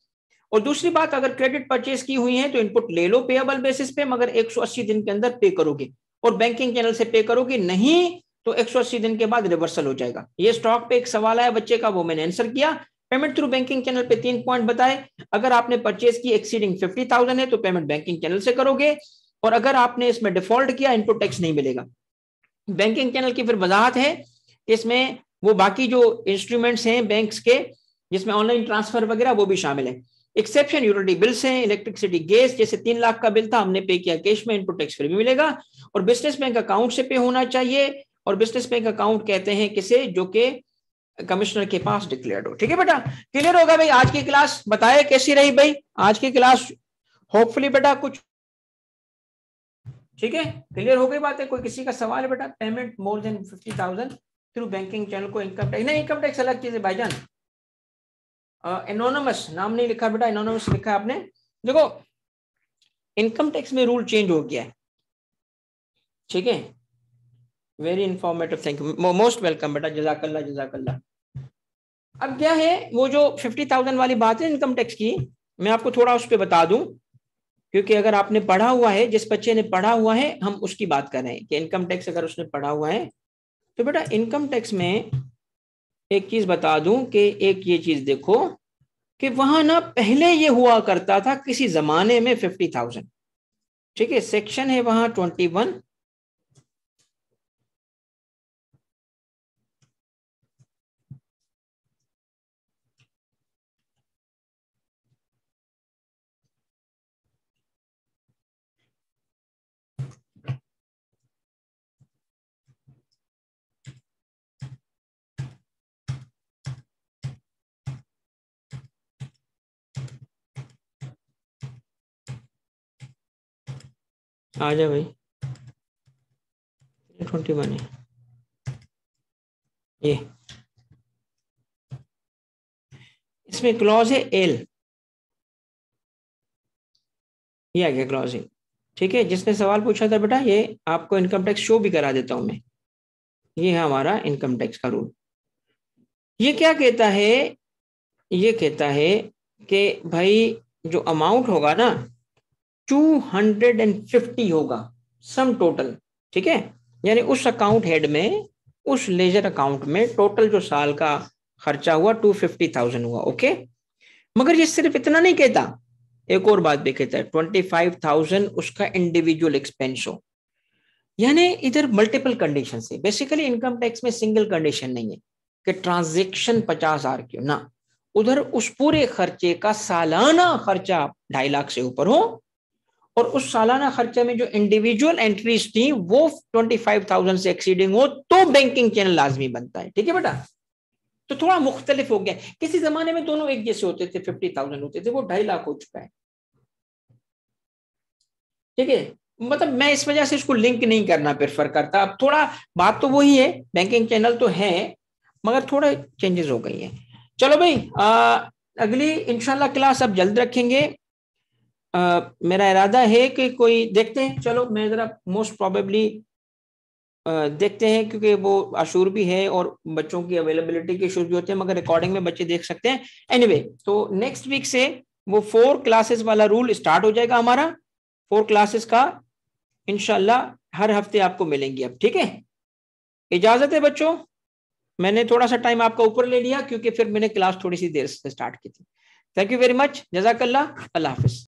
और दूसरी बात अगर क्रेडिट परचेज की हुई है तो इनपुट ले लो पेएबल बेसिस पे मगर 180 दिन के अंदर पे करोगे और बैंकिंग चैनल से पे करोगे नहीं तो 180 दिन के बाद रिवर्सल हो जाएगा ये स्टॉक पे एक सवाल आया बच्चे का वो मैंने आंसर किया पेमेंट थ्रू बैंकिंग चैनल पे तीन पॉइंट बताए अगर आपने परचेज की एक्सीडिंग फिफ्टी थाउजेंड है तो पेमेंट बैंकिंग चैनल से करोगे और अगर आपने इसमें डिफॉल्ट किया इनपुट टैक्स नहीं मिलेगा बैंकिंग चैनल की फिर वजाहत है कि इसमें वो बाकी जो इंस्ट्रूमेंट्स हैं बैंक्स के जिसमें ऑनलाइन ट्रांसफर वगैरह वो भी शामिल है एक्सेप्शन यूटिलिटी बिल्स हैं इलेक्ट्रिसिटी गैस जैसे तीन लाख का बिल था हमने पे किया कैश में इनपुट टैक्स फ्री भी मिलेगा और बिजनेस बैंक अकाउंट से पे होना चाहिए और बिजनेस बैंक अकाउंट कहते हैं किसे जो कि कमिश्नर के पास डिक्लेयर हो ठीक है बेटा क्लियर होगा भाई आज की क्लास बताए कैसी रही भाई आज की क्लास होपफुली बेटा कुछ ठीक है क्लियर हो गई बात है कोई किसी का सवाल है बेटा payment more than fifty thousand through banking channel को इनकम टैक्स नहीं इनकम टैक्स अलग चीज है भाईजान एनोनमस नाम नहीं लिखा बेटा एनोनमस लिखा आपने देखो इनकम टैक्स में रूल चेंज हो गया है ठीक है very informative thank you most welcome बेटा जजाकल्ला जजाकल्ला अब क्या है वो जो फिफ्टी थाउजेंड वाली बात है इनकम टैक्स की मैं आपको थोड़ा उस पर बता दूं क्योंकि अगर आपने पढ़ा हुआ है जिस बच्चे ने पढ़ा हुआ है हम उसकी बात कर रहे हैं कि इनकम टैक्स अगर उसने पढ़ा हुआ है तो बेटा इनकम टैक्स में एक चीज बता दूं कि एक ये चीज देखो कि वहां ना पहले ये हुआ करता था किसी जमाने में फिफ्टी थाउजेंड ठीक है सेक्शन है वहां ट्वेंटी वन आ जा भाई ट्वेंटी ट्वेंटी है ये इसमें क्लॉज है एल ये आ गया क्लॉज ठीक है जिसने सवाल पूछा था बेटा ये आपको इनकम टैक्स शो भी करा देता हूं मैं ये है हमारा इनकम टैक्स का रूल ये क्या कहता है ये कहता है कि भाई जो अमाउंट होगा ना 250 होगा सम टोटल ठीक है यानी उस अकाउंट हेड में उस लेजर अकाउंट में टोटल जो साल का खर्चा हुआ 250,000 हुआ ओके मगर ये सिर्फ इतना नहीं कहता एक और बात भी कहता है ट्वेंटी उसका इंडिविजुअल एक्सपेंस हो यानी इधर मल्टीपल कंडीशन है बेसिकली इनकम टैक्स में सिंगल कंडीशन नहीं है कि ट्रांजेक्शन पचास हजार की ना उधर उस पूरे खर्चे का सालाना खर्चा ढाई लाख से ऊपर हो और उस सालाना खर्चे में जो इंडिविजुअल एंट्रीज थी वो 25,000 से एक्सीडिंग हो तो बैंकिंग चैनल लाजमी बनता है ठीक है बेटा तो थोड़ा मुख्तलिफ हो गया किसी जमाने में दोनों एक जैसे होते थे फिफ्टी थाउजेंड होते थे वो ढाई लाख हो चुका है ठीक है मतलब मैं इस वजह से इसको लिंक नहीं करना प्रेफर करता अब थोड़ा बात तो वही है बैंकिंग चैनल तो है मगर थोड़ा चेंजेस हो गई है चलो भाई अगली इंशाल्लाह क्लास अब जल्द रखेंगे मेरा इरादा है कि कोई देखते हैं चलो मैं ज़रा मोस्ट प्रॉबेबली देखते हैं क्योंकि वो अशूर भी है और बच्चों की अवेलेबिलिटी के इशूज भी होते हैं मगर रिकॉर्डिंग में बच्चे देख सकते हैं एनीवे anyway, तो नेक्स्ट वीक से वो फोर क्लासेस वाला रूल स्टार्ट हो जाएगा हमारा फोर क्लासेस का इनशाला हर हफ्ते आपको मिलेंगी अब ठीक है इजाजत है बच्चों मैंने थोड़ा सा टाइम आपका ऊपर ले लिया क्योंकि फिर मैंने क्लास थोड़ी सी देर से स्टार्ट की थी थैंक यू वेरी मच जजाकल्ला अल्लाह हाफिज